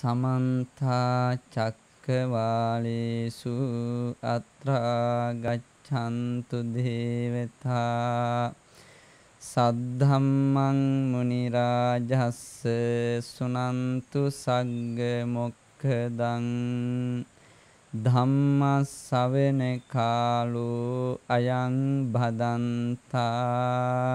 සමන්ත චක්කවාලේසු අත්‍රා ගච්ඡන්තු දේවතා සද්ධම්මං මුනි රාජස්ස සුනන්තු සග්ග මොක්ඛදං ධම්ම ශවෙන කාලෝ අයං භදන්තා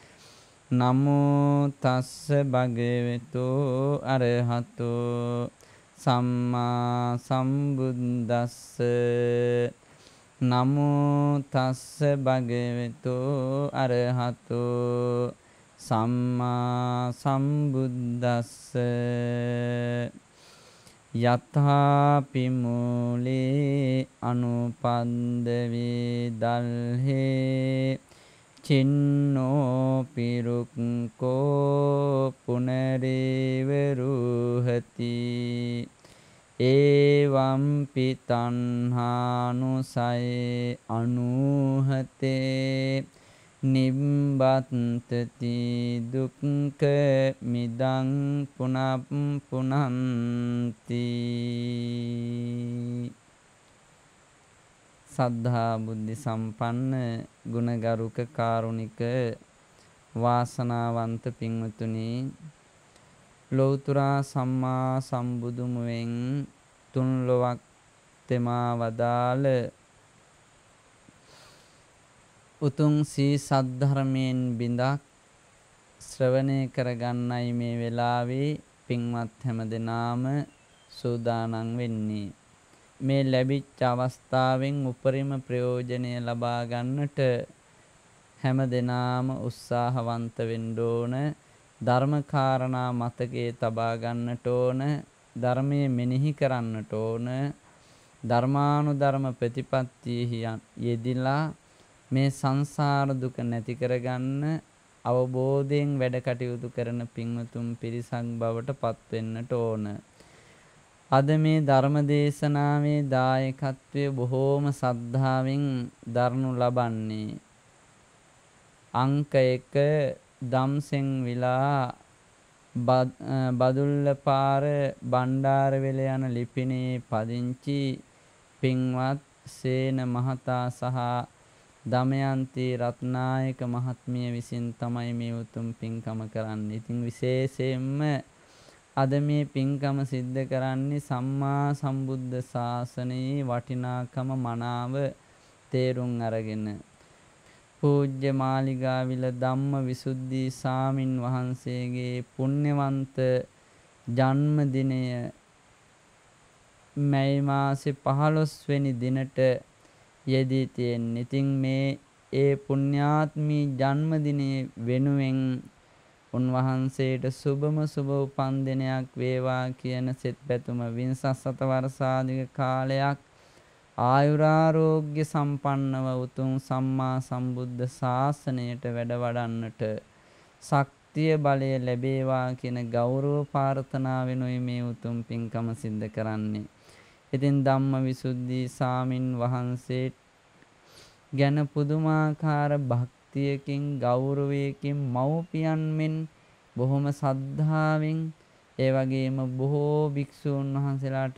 නමෝ තස්ස භගවතු අරහතු සම්මා සම්බුද්දස්ස නමෝ තස්ස භගවතු අරහතු සම්මා සම්බුද්දස්ස යත්හා පිමුලේ අනුපන්ද වේ දල්හේ චින්නෝ පිරුක්කෝ පුනරේව රුහති එවම් පිතණ්හානුසය අනුහතේ නිබ්බත්තති දුක්ඛ මිදං පුනප් පුනන්ති සද්ධා බුද්ධි සම්පන්න ගුණගරුක කාරුණික වාසනාවන්ත පින්වතුනි ලෞතර සම්මා සම්බුදුමුවෙන් තුන් ලොවක් තෙමා වදාළ උතුම් සී සද්ධර්මයෙන් බිඳක් ශ්‍රවණය කරගන්නයි මේ වෙලාවේ පින්වත් හැමදෙනාම සූදානම් වෙන්නේ මේ ලැබිච්ච අවස්ථාවෙන් උපරිම ප්‍රයෝජනය ලබා ගන්නට හැම දිනාම උත්සාහවන්ත වෙන්න ඕන ධර්මකාරණා මතකයේ තබා ගන්නට ඕන ධර්මයේ මෙනෙහි කරන්නට ඕන ධර්මානුධර්ම ප්‍රතිපත්තියෙහි යෙදිලා මේ සංසාර දුක නැති කරගන්න අවබෝධයෙන් වැඩ කටයුතු කරන පින්වතුන් පිරිසක් බවට පත් වෙන්නට ඕන. අද මේ ධර්ම දේශනාවේ දායකත්වය බොහෝම සද්ධාවෙන් දරනු ලබන්නේ අංක 1 දම්සෙන් විලා බදුල්ලපාර බණ්ඩාරවෙල යන ලිපිණේ පදිංචි පින්වත් සේන මහතා සහ දමයන්ති රත්නායක මහත්මිය විසින් තමයි මේ උතුම් පින්කම කරන්නේ. ඉතින් විශේෂයෙන්ම අද මේ පින්කම සිද්ධ කරන්නේ සම්මා සම්බුද්ධ ශාසනයේ වටිනාකම මනාව තේරුම් අරගෙන පූජ්‍ය මාලිගාවිල ධම්ම විසුද්ධි සාමින් වහන්සේගේ පුණ්‍යවන්ත ජන්මදිනය මැයි මාසේ 15 වෙනි දිනට යෙදී තියෙන. ඉතින් මේ ඒ පුණ්‍යාත්මී ජන්මදිනයේ වෙනුවෙන් උන්වහන්සේට සුබම සුබ උපන් දිනයක් වේවා කියන සෙත් පැතුම වින්සස් සත වර්ෂාධික කාලයක් ආයුරාරෝග්‍ය සම්පන්නව උතුම් සම්මා සම්බුද්ධ ශාසනයට වැඩ වඩන්නට ශක්තිය බලය ලැබේවා කියන ගෞරව ප්‍රාර්ථනාවෙනුයි මේ උතුම් පින්කම සිද්ධ කරන්නේ. ඉතින් ධම්ම විසුද්ධි සාමින් වහන්සේ ගැන පුදුමාකාර භක් භක්තියකින් ගෞරවයකින් මව්පියන් මෙන් බොහොම සද්ධාවෙන් ඒ වගේම බොහෝ භික්ෂූන් වහන්සේලාට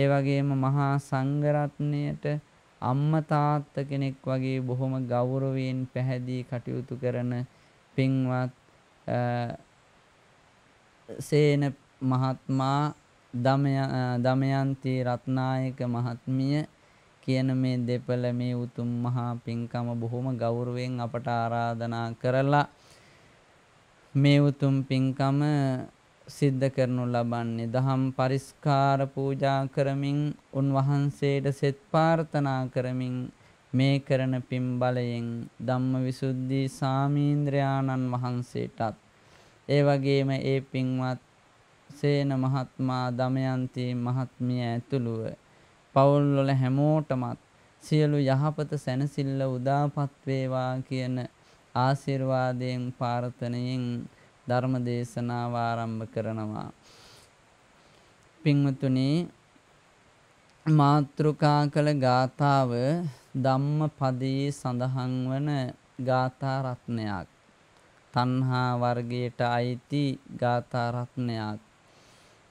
ඒ වගේම මහා සංඝරත්නයට අම්මා තාත්තා කෙනෙක් වගේ බොහොම ගෞරවයෙන් පැහැදී කටයුතු කරන පින්වත් සේන මහත්මයා දමයන්ති රත්නායක මහත්මිය කියන මේ දෙපළ මේ උතුම් මහා පින්කම බොහොම ගෞරවයෙන් අපට ආරාධනා කරලා මේ උතුම් පින්කම සිද්ධ කරනු ලබන්නේ දහම් පරිස්කාර පූජා කරමින් උන්වහන්සේට සෙත් ප්‍රාර්ථනා කරමින් මේ කරන පින් බලයෙන් ධම්මවිසුද්ධි සාමීන්ද්‍රයාණන් වහන්සේටත් ඒ වගේම ඒ පින්වත් සේන මහත්මා දමයන්ති මහත්මිය ඇතුළුව පවුල් වල හැමෝටමත් සියලු යහපත සැනසෙල්ල උදාපත් වේවා කියන ආශිර්වාදයෙන් ප්‍රාර්ථනාවෙන් ධර්ම දේශනාව ආරම්භ කරනවා. පින්වතුනි මාත්‍රුකා කළ ගාථාව ධම්මපදයේ සඳහන් වන ගාථා රත්නයක්. තණ්හා වර්ගයට අයිති ගාථා රත්නයක්.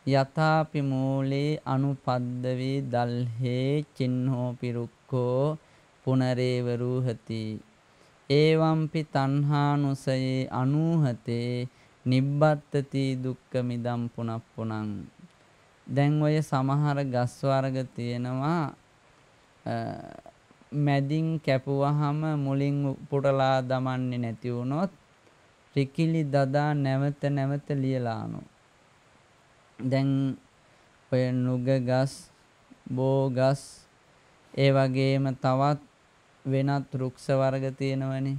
යථාපි මූලේ අනුපද්දවේ දල්හේ චින්නෝ පිරුක්ඛෝ පුනරේව රූහති එවම්පි තණ්හානුසයේ අනුහතේ නිබ්බත්තති දුක්ඛ මිදම් පුනප්පුණං දැන් ඔය සමහර ගස් වර්ග තියෙනවා මැදින් කැපුවහම මුලින් පුරලා දමන්නේ නැති වුණොත් රිකිලි දදා නැවත නැවත ලියලානෝ දැන් ඔය නුග ගස්, බෝ ගස් ඒ වගේම තවත් වෙනත් රුක්ෂ වර්ග තියෙනවනේ.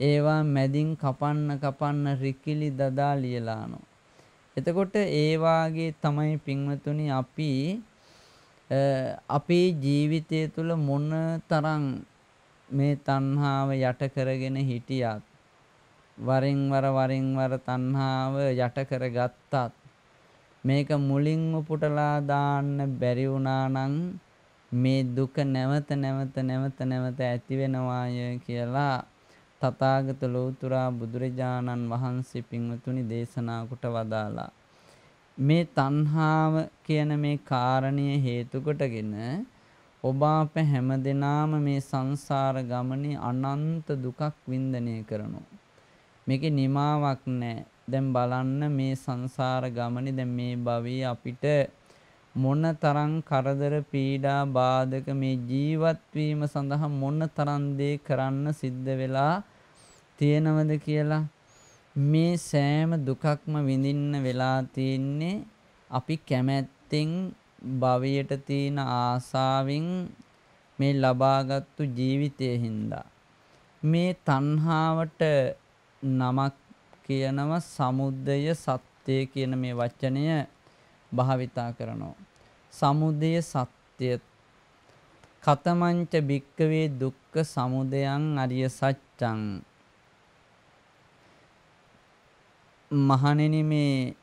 ඒවා මැදින් කපන්න කපන්න රිකිලි දදා ලියලානෝ. එතකොට ඒ වාගේ තමයි පින්වතුනි අපි අපේ ජීවිතය තුළ මොන තරම් මේ තණ්හාව යට කරගෙන හිටියත් වරින් වර වරින් වර තණ්හාව යට කරගත්තත් මේක මුලින්ම පුටලා දාන්න බැරි වුණා නම් මේ දුක නැවත නැවත නැවත නැවත ඇති වෙනවාය කියලා තථාගත ලෝතුරා බුදුරජාණන් වහන්සේ පින්වතුනි දේශනා කොට වදාලා මේ තණ්හාව කියන මේ කාරණිය හේතු කොටගෙන ඔබ අප හැමදෙනාම මේ සංසාර ගමනේ අනන්ත දුකක් වින්දනය කරනවා මේකේ නිමාවක් නැහැ දැන් බලන්න මේ සංසාර ගමනේ දැන් මේ භවයේ අපිට මොන තරම් කරදර පීඩා බාධක මේ ජීවත් වීම සඳහා මොන තරම් දේ කරන්න සිද්ධ වෙලා තියෙනවද කියලා මේ සෑම දුකක්ම විඳින්න වෙලා තියෙන්නේ අපි කැමැත්තෙන් භවයට තියෙන ආසාවෙන් මේ ලබාගත්තු ජීවිතයේ හින්දා මේ තණ්හාවට නමක් කියනම සමුදය සත්‍ය කියන මේ වචනය භාවිතා කරනවා. සමුදය සත්‍ය කතමංච භික්කවේ දුක්ඛ සමුදයං අරිය සත්‍යං මහණෙනි මේ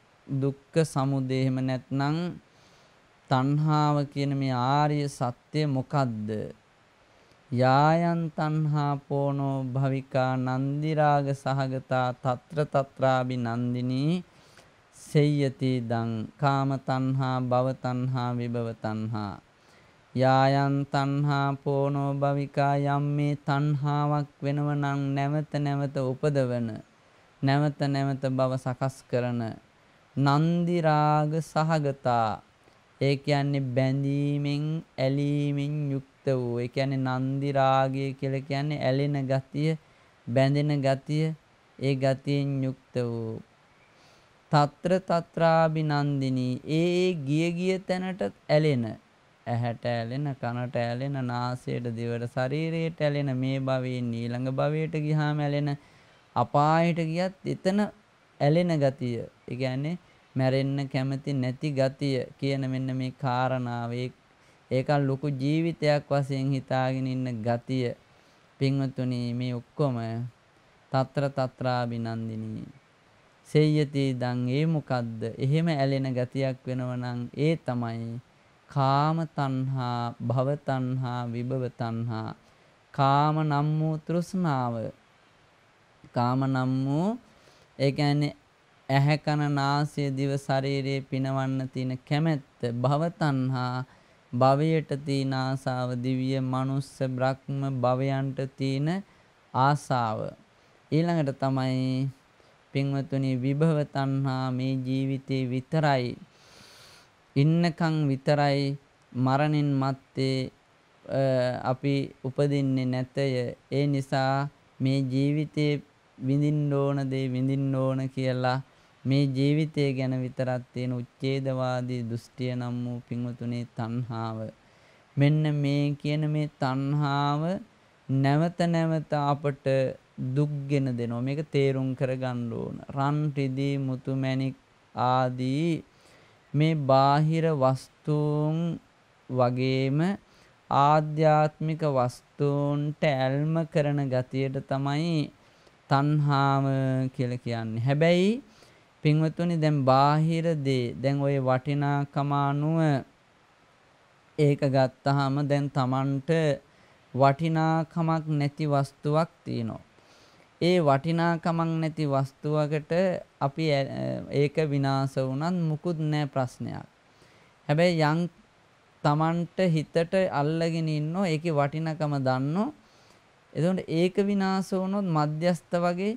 දුක්ඛ සමුදය එහෙම නැත්නම් තණ්හාව කියන මේ ආර්ය සත්‍ය මොකද්ද යායන් තණ්හා පෝනෝ භවිකා නන්දි රාග සහගතා తත්‍ර తත්‍රාබි නන්දිනී සෙය්‍යති දං කාම තණ්හා භව තණ්හා විභව තණ්හා යායන් තණ්හා පෝනෝ භවිකා යම් මේ තණ්හාවක් වෙනව නම් නැවත නැවත උපදවන නැවත නැවත බව සකස් කරන නන්දි රාග සහගතා ඒ කියන්නේ බැඳීමෙන් ඇලීමෙන් යුක්ත යුක්ත වූ ඒ කියන්නේ නන්දි රාගය කියලා කියන්නේ ඇලෙන ගතිය බැඳෙන ගතිය ඒ ගතියෙන් යුක්ත වූ తත්‍ර తත්‍රාබිනන්දිනී ඒ ගිය ගිය තැනට ඇලෙන ඇහැට ඇලෙන කනට ඇලෙන නාසයට දිවට ශරීරයට ඇලෙන මේ භවයෙන් ඊළඟ භවයට ගියාම ඇලෙන අපායට ගියත් එතන ඇලෙන ගතිය ඒ කියන්නේ මැරෙන්න කැමති නැති ගතිය කියන මෙන්න මේ කාරණාව ඒ ඒකන් ලොකු ජීවිතයක් වශයෙන් හිතාගෙන ඉන්න ගතිය පින්වතුනි මේ ඔක්කොම తත්‍ර తත්‍රා විනන්දිනී සෙය්‍යති දං ඒ මොකද්ද? එහෙම ඇලෙන ගතියක් වෙනවනම් ඒ තමයි කාම තණ්හා, භව තණ්හා, විභව තණ්හා. කාම නම් වූ තෘෂ්ණාව. කාම නම් වූ ඒ කියන්නේ ඇහැ කන නාසය දිව ශරීරයේ පිනවන්න තියෙන කැමැත්ත භව තණ්හා භවයට තියෙන ආසාව දිව්‍ය මනුස්ස බ්‍රහ්ම භවයන්ට තියෙන ආසාව ඊළඟට තමයි පින්වතුනි විභව තණ්හා මේ ජීවිතේ විතරයි ඉන්නකම් විතරයි මරණින් මත්තේ අපි උපදින්නේ නැතය ඒ නිසා මේ ජීවිතේ විඳින්න ඕන දේ විඳින්න ඕන කියලා මේ ජීවිතය ගැන විතරක් තියෙන උච්ඡේදවාදී දෘෂ්ටිය නම් වූ පිංවතුනේ තණ්හාව. මෙන්න මේ කියන මේ තණ්හාව නැවත නැවත අපට දුක්ගෙන දෙනවා. මේක තේරුම් කරගන්න ඕන. රන් රිදී මුතු මැණික් ආදී මේ බාහිර වස්තුන් වගේම ආධ්‍යාත්මික වස්තුන්ට ඇල්ම කරන ගතියට තමයි තණ්හාව කියලා කියන්නේ. හැබැයි පින්වත්තුනි දැන් බාහිර දේ දැන් ওই වටිනාකම අනුව ඒක ගත්තාම දැන් Tamanට වටිනාකමක් නැති වස්තුවක් තියෙනවා. ඒ වටිනාකමක් නැති වස්තුවකට අපි ඒක විනාශ වුණත් මුකුත් නැහැ ප්‍රශ්නයක්. හැබැයි යම් Tamanට හිතට අල්ලගෙන ඉන්නෝ ඒකේ වටිනකම දන්නෝ එතකොට ඒක විනාශ වුණොත් මධ්‍යස්ත වගේ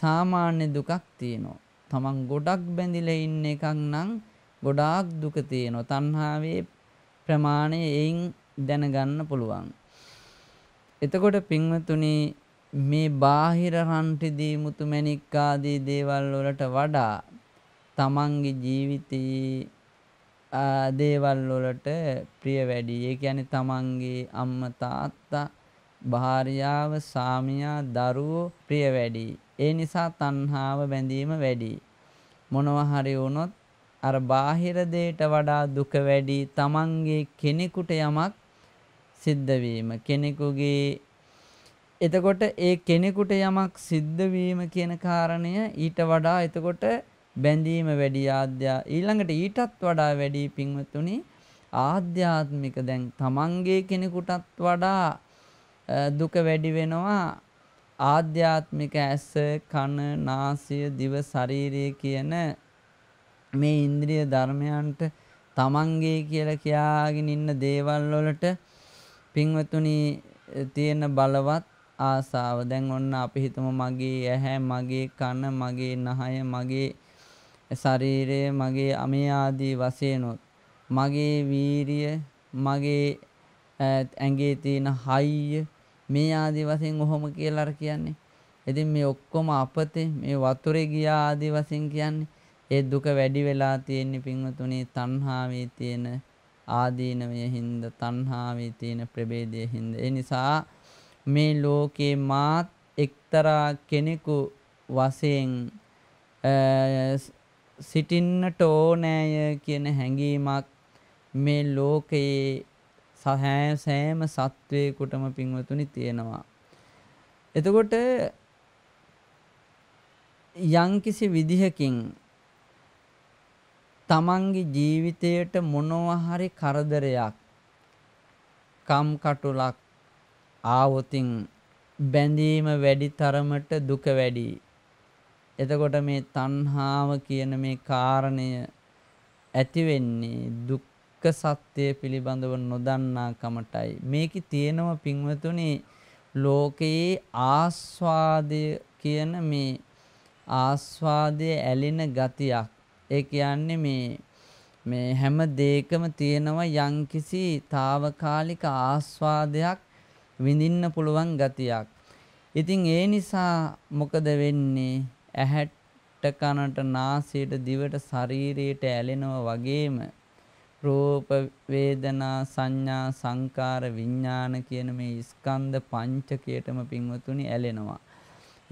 සාමාන්‍ය දුකක් තියෙනවා. තමන් ගොඩක් බැඳිලා ඉන්න එකක් නම් ගොඩාක් දුක තියෙනවා. තණ්හාවේ ප්‍රමාණය එයින් දැනගන්න පුළුවන්. එතකොට පින්වතුනි මේ බාහිර රන්ටිදී මුතු මැණික් ආදී දේවල් වලට වඩා තමන්ගේ ජීවිතයේ දේවල් වලට ප්‍රිය වැඩි. ඒ කියන්නේ තමන්ගේ අම්මා තාත්තා, භාර්යාව, සාමියා, දරුවෝ ප්‍රිය වැඩි. ඒ නිසා තණ්හාව බැඳීම වැඩි. මොනවා හරි වුණොත් අර බාහිර දේට වඩා දුක වැඩි තමන්ගේ කෙනෙකුට යමක් සිද්ධ වීම කෙනෙකුගේ එතකොට ඒ කෙනෙකුට යමක් සිද්ධ වීම කියන කාරණය ඊට වඩා එතකොට බැඳීම වැඩි ආද්‍යා ඊළඟට ඊටත් වඩා වැඩි පින්වතුනි ආධ්‍යාත්මික දැන් තමන්ගේ කෙනෙකුටත් වඩා දුක වැඩි වෙනවා ආධ්‍යාත්මික ඇස කන නාසය දිව ශරීරය කියන මේ ඉන්ද්‍රිය ධර්මයන්ට තමන්ගේ කියලා කියාගෙන ඉන්න දේවල් වලට පින්වතුනි තියෙන බලවත් ආසාව දැන් ඔන්න අපි හිතමු මගේ ඇහැ මගේ කන මගේ නහය මගේ ශරීරය මගේ අමේ ආදී වශයෙන්ොත් මගේ වීරිය මගේ ඇඟේ තියෙන හයිය මේ ආදි වශයෙන් ඔහොම කියලා කියන්නේ. ඉතින් මේ ඔක්කොම අපතේ මේ වතුරේ ගියා ආදි වශයෙන් කියන්නේ ඒ දුක වැඩි වෙලා තියෙන්නේ පින්වතුනි තණ්හාවේ තියෙන ආදීනමය හින්ද තණ්හාවේ තියෙන ප්‍රභේදය හින්ද. ඒ නිසා මේ ලෝකේ මාත් එක්තරා කෙනෙකු වශයෙන් සිටින්නට ඕනෑය කියන හැඟීමක් මේ ලෝකයේ සෑම සත්වයකුටම පින්වතුනි තියෙනවා. එතකොට යම්කිසි විදිහකින් තමන්ගේ ජීවිතයට මොනවා හරි කරදරයක් කම් කටුලක් ආවොතින් බැඳීම වැඩි තරමට දුක වැඩි. එතකොට මේ තණ්හාව කියන මේ කාරණය ඇති වෙන්නේ දුක් දුක්ඛ සත්‍ය පිළිබඳව නොදන්නාකමටයි මේකේ තියෙනම පින්වතුනි ලෝකයේ ආස්වාදය කියන මේ ආස්වාදයේ ඇලෙන ගතියක් ඒ කියන්නේ මේ මේ හැම දෙයකම තියෙනවා යම්කිසි తాවකාලික ආස්වාදයක් විඳින්න පුළුවන් ගතියක්. ඉතින් ඒ නිසා මොකද වෙන්නේ? ඇහැට කනට නාසයට දිවට ශරීරයට ඇලෙනවා වගේම රූප වේදනා සංඥා සංකාර විඥාන කියන මේ ස්කන්ධ පංචකයටම පින්වතුනි ඇලෙනවා.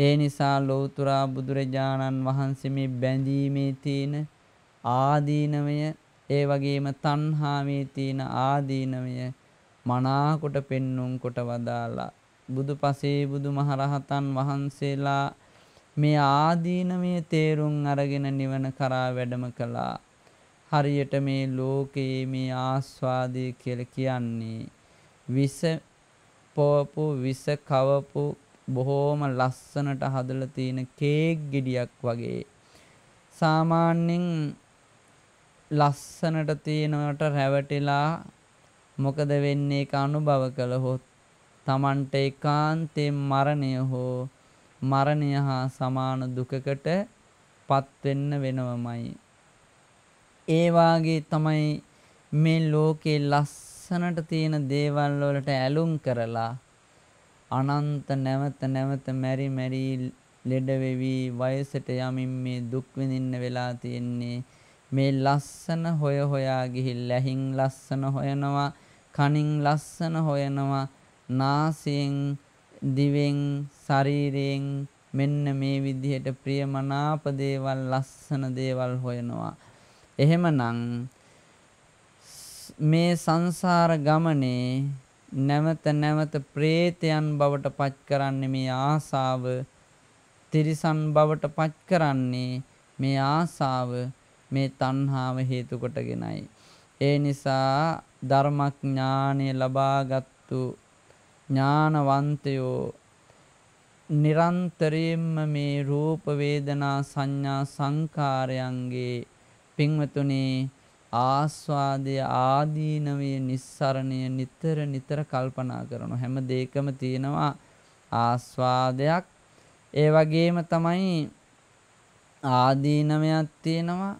ඒ නිසා ලෞතුරා බුදුරජාණන් වහන්සේ මේ බැඳීමේ තියෙන ආදීනමය ඒ වගේම තණ්හාවේ තියෙන ආදීනමය මනාකොට පෙන්නුම් කොට වදාලා බුදුපසේ බුදුමහරහතන් වහන්සේලා මේ ආදීනමය තේරුම් අරගෙන නිවන කරා වැඩම කළා. හරියට මේ ලෝකයේ මේ ආස්වාදය කියලා කියන්නේ විස පොවපු විස කවපු බොහෝම ලස්සනට හදලා තියෙන කේක් ගෙඩියක් වගේ සාමාන්‍යයෙන් ලස්සනට තියෙනවට රැවටිලා මොකද වෙන්නේ ඒක අනුභව කළහොත් Tamanට ඒකාන්තයෙන් මරණය හෝ මරණය හා සමාන දුකකට පත් වෙන්න වෙනවමයි ඒ වාගේ තමයි මේ ලෝකේ ලස්සනට තියෙන දේවල් වලට ඇලුම් කරලා අනන්ත නැවත නැවත මෙරි මෙරි ලෙඩ වෙවි වයසට යමින් මේ දුක් විඳින්න වෙලා තියෙන්නේ මේ ලස්සන හොය හොයා ගිහිල්ලා ඇහින් ලස්සන හොයනවා කනින් ලස්සන හොයනවා නාසයෙන් දිවෙන් ශරීරයෙන් මෙන්න මේ විදිහට ප්‍රියමනාප දේවල් ලස්සන දේවල් හොයනවා එහෙමනම් මේ සංසාර ගමනේ නැවත නැවත ප්‍රේතයන් බවට පත් කරන්නේ මේ ආසාව තිරිසන් බවට පත් කරන්නේ මේ ආසාව මේ තණ්හාව හේතු කොටගෙනයි ඒ නිසා ධර්මඥානය ලබාගත්තු ඥානවන්තයෝ නිරන්තරයෙන්ම මේ රූප වේදනා සංඥා සංකාරයන්ගේ පින්වතුනේ ආස්වාදය ආදීනවේ නිස්සරණය නිතර නිතර කල්පනා කරනු හැම දෙයකම තියෙනවා ආස්වාදයක් ඒ වගේම තමයි ආදීනමයක් තියෙනවා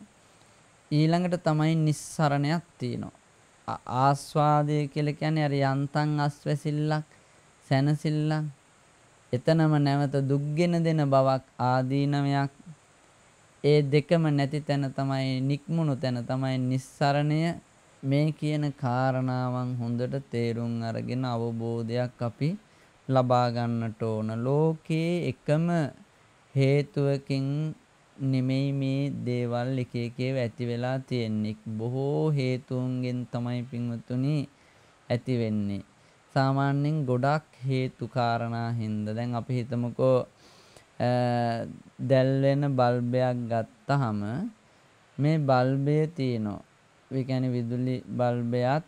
ඊළඟට තමයි නිස්සරණයක් තියෙනවා ආස්වාදය කියලා කියන්නේ අර යන්තම් අස්වැසිල්ලක් සැනසෙල්ලක් එතනම නැවත දුක්ගෙන දෙන බවක් ආදීනමයක් ඒ දෙකම නැති තැන තමයි නික්මුණු තැන තමයි නිස්සරණය මේ කියන කාරණාවන් හොඳට තේරුම් අරගෙන අවබෝධයක් අපි ලබා ගන්නට ඕන ලෝකයේ එකම හේතුවකින් නෙමෙයි මේ දේවල් එක එක ඇති වෙලා තියෙන්නේ බොහෝ හේතුන්ගෙන් තමයි පින්වතුනි ඇති වෙන්නේ සාමාන්‍යයෙන් ගොඩක් හේතු කාරණා හින්දා දැන් අපි හිතමුකෝ දැල්වෙන බල්බයක් ගත්තහම මේ බල්බය තියෙනවා. ඒ කියන්නේ විදුලි බල්බයත්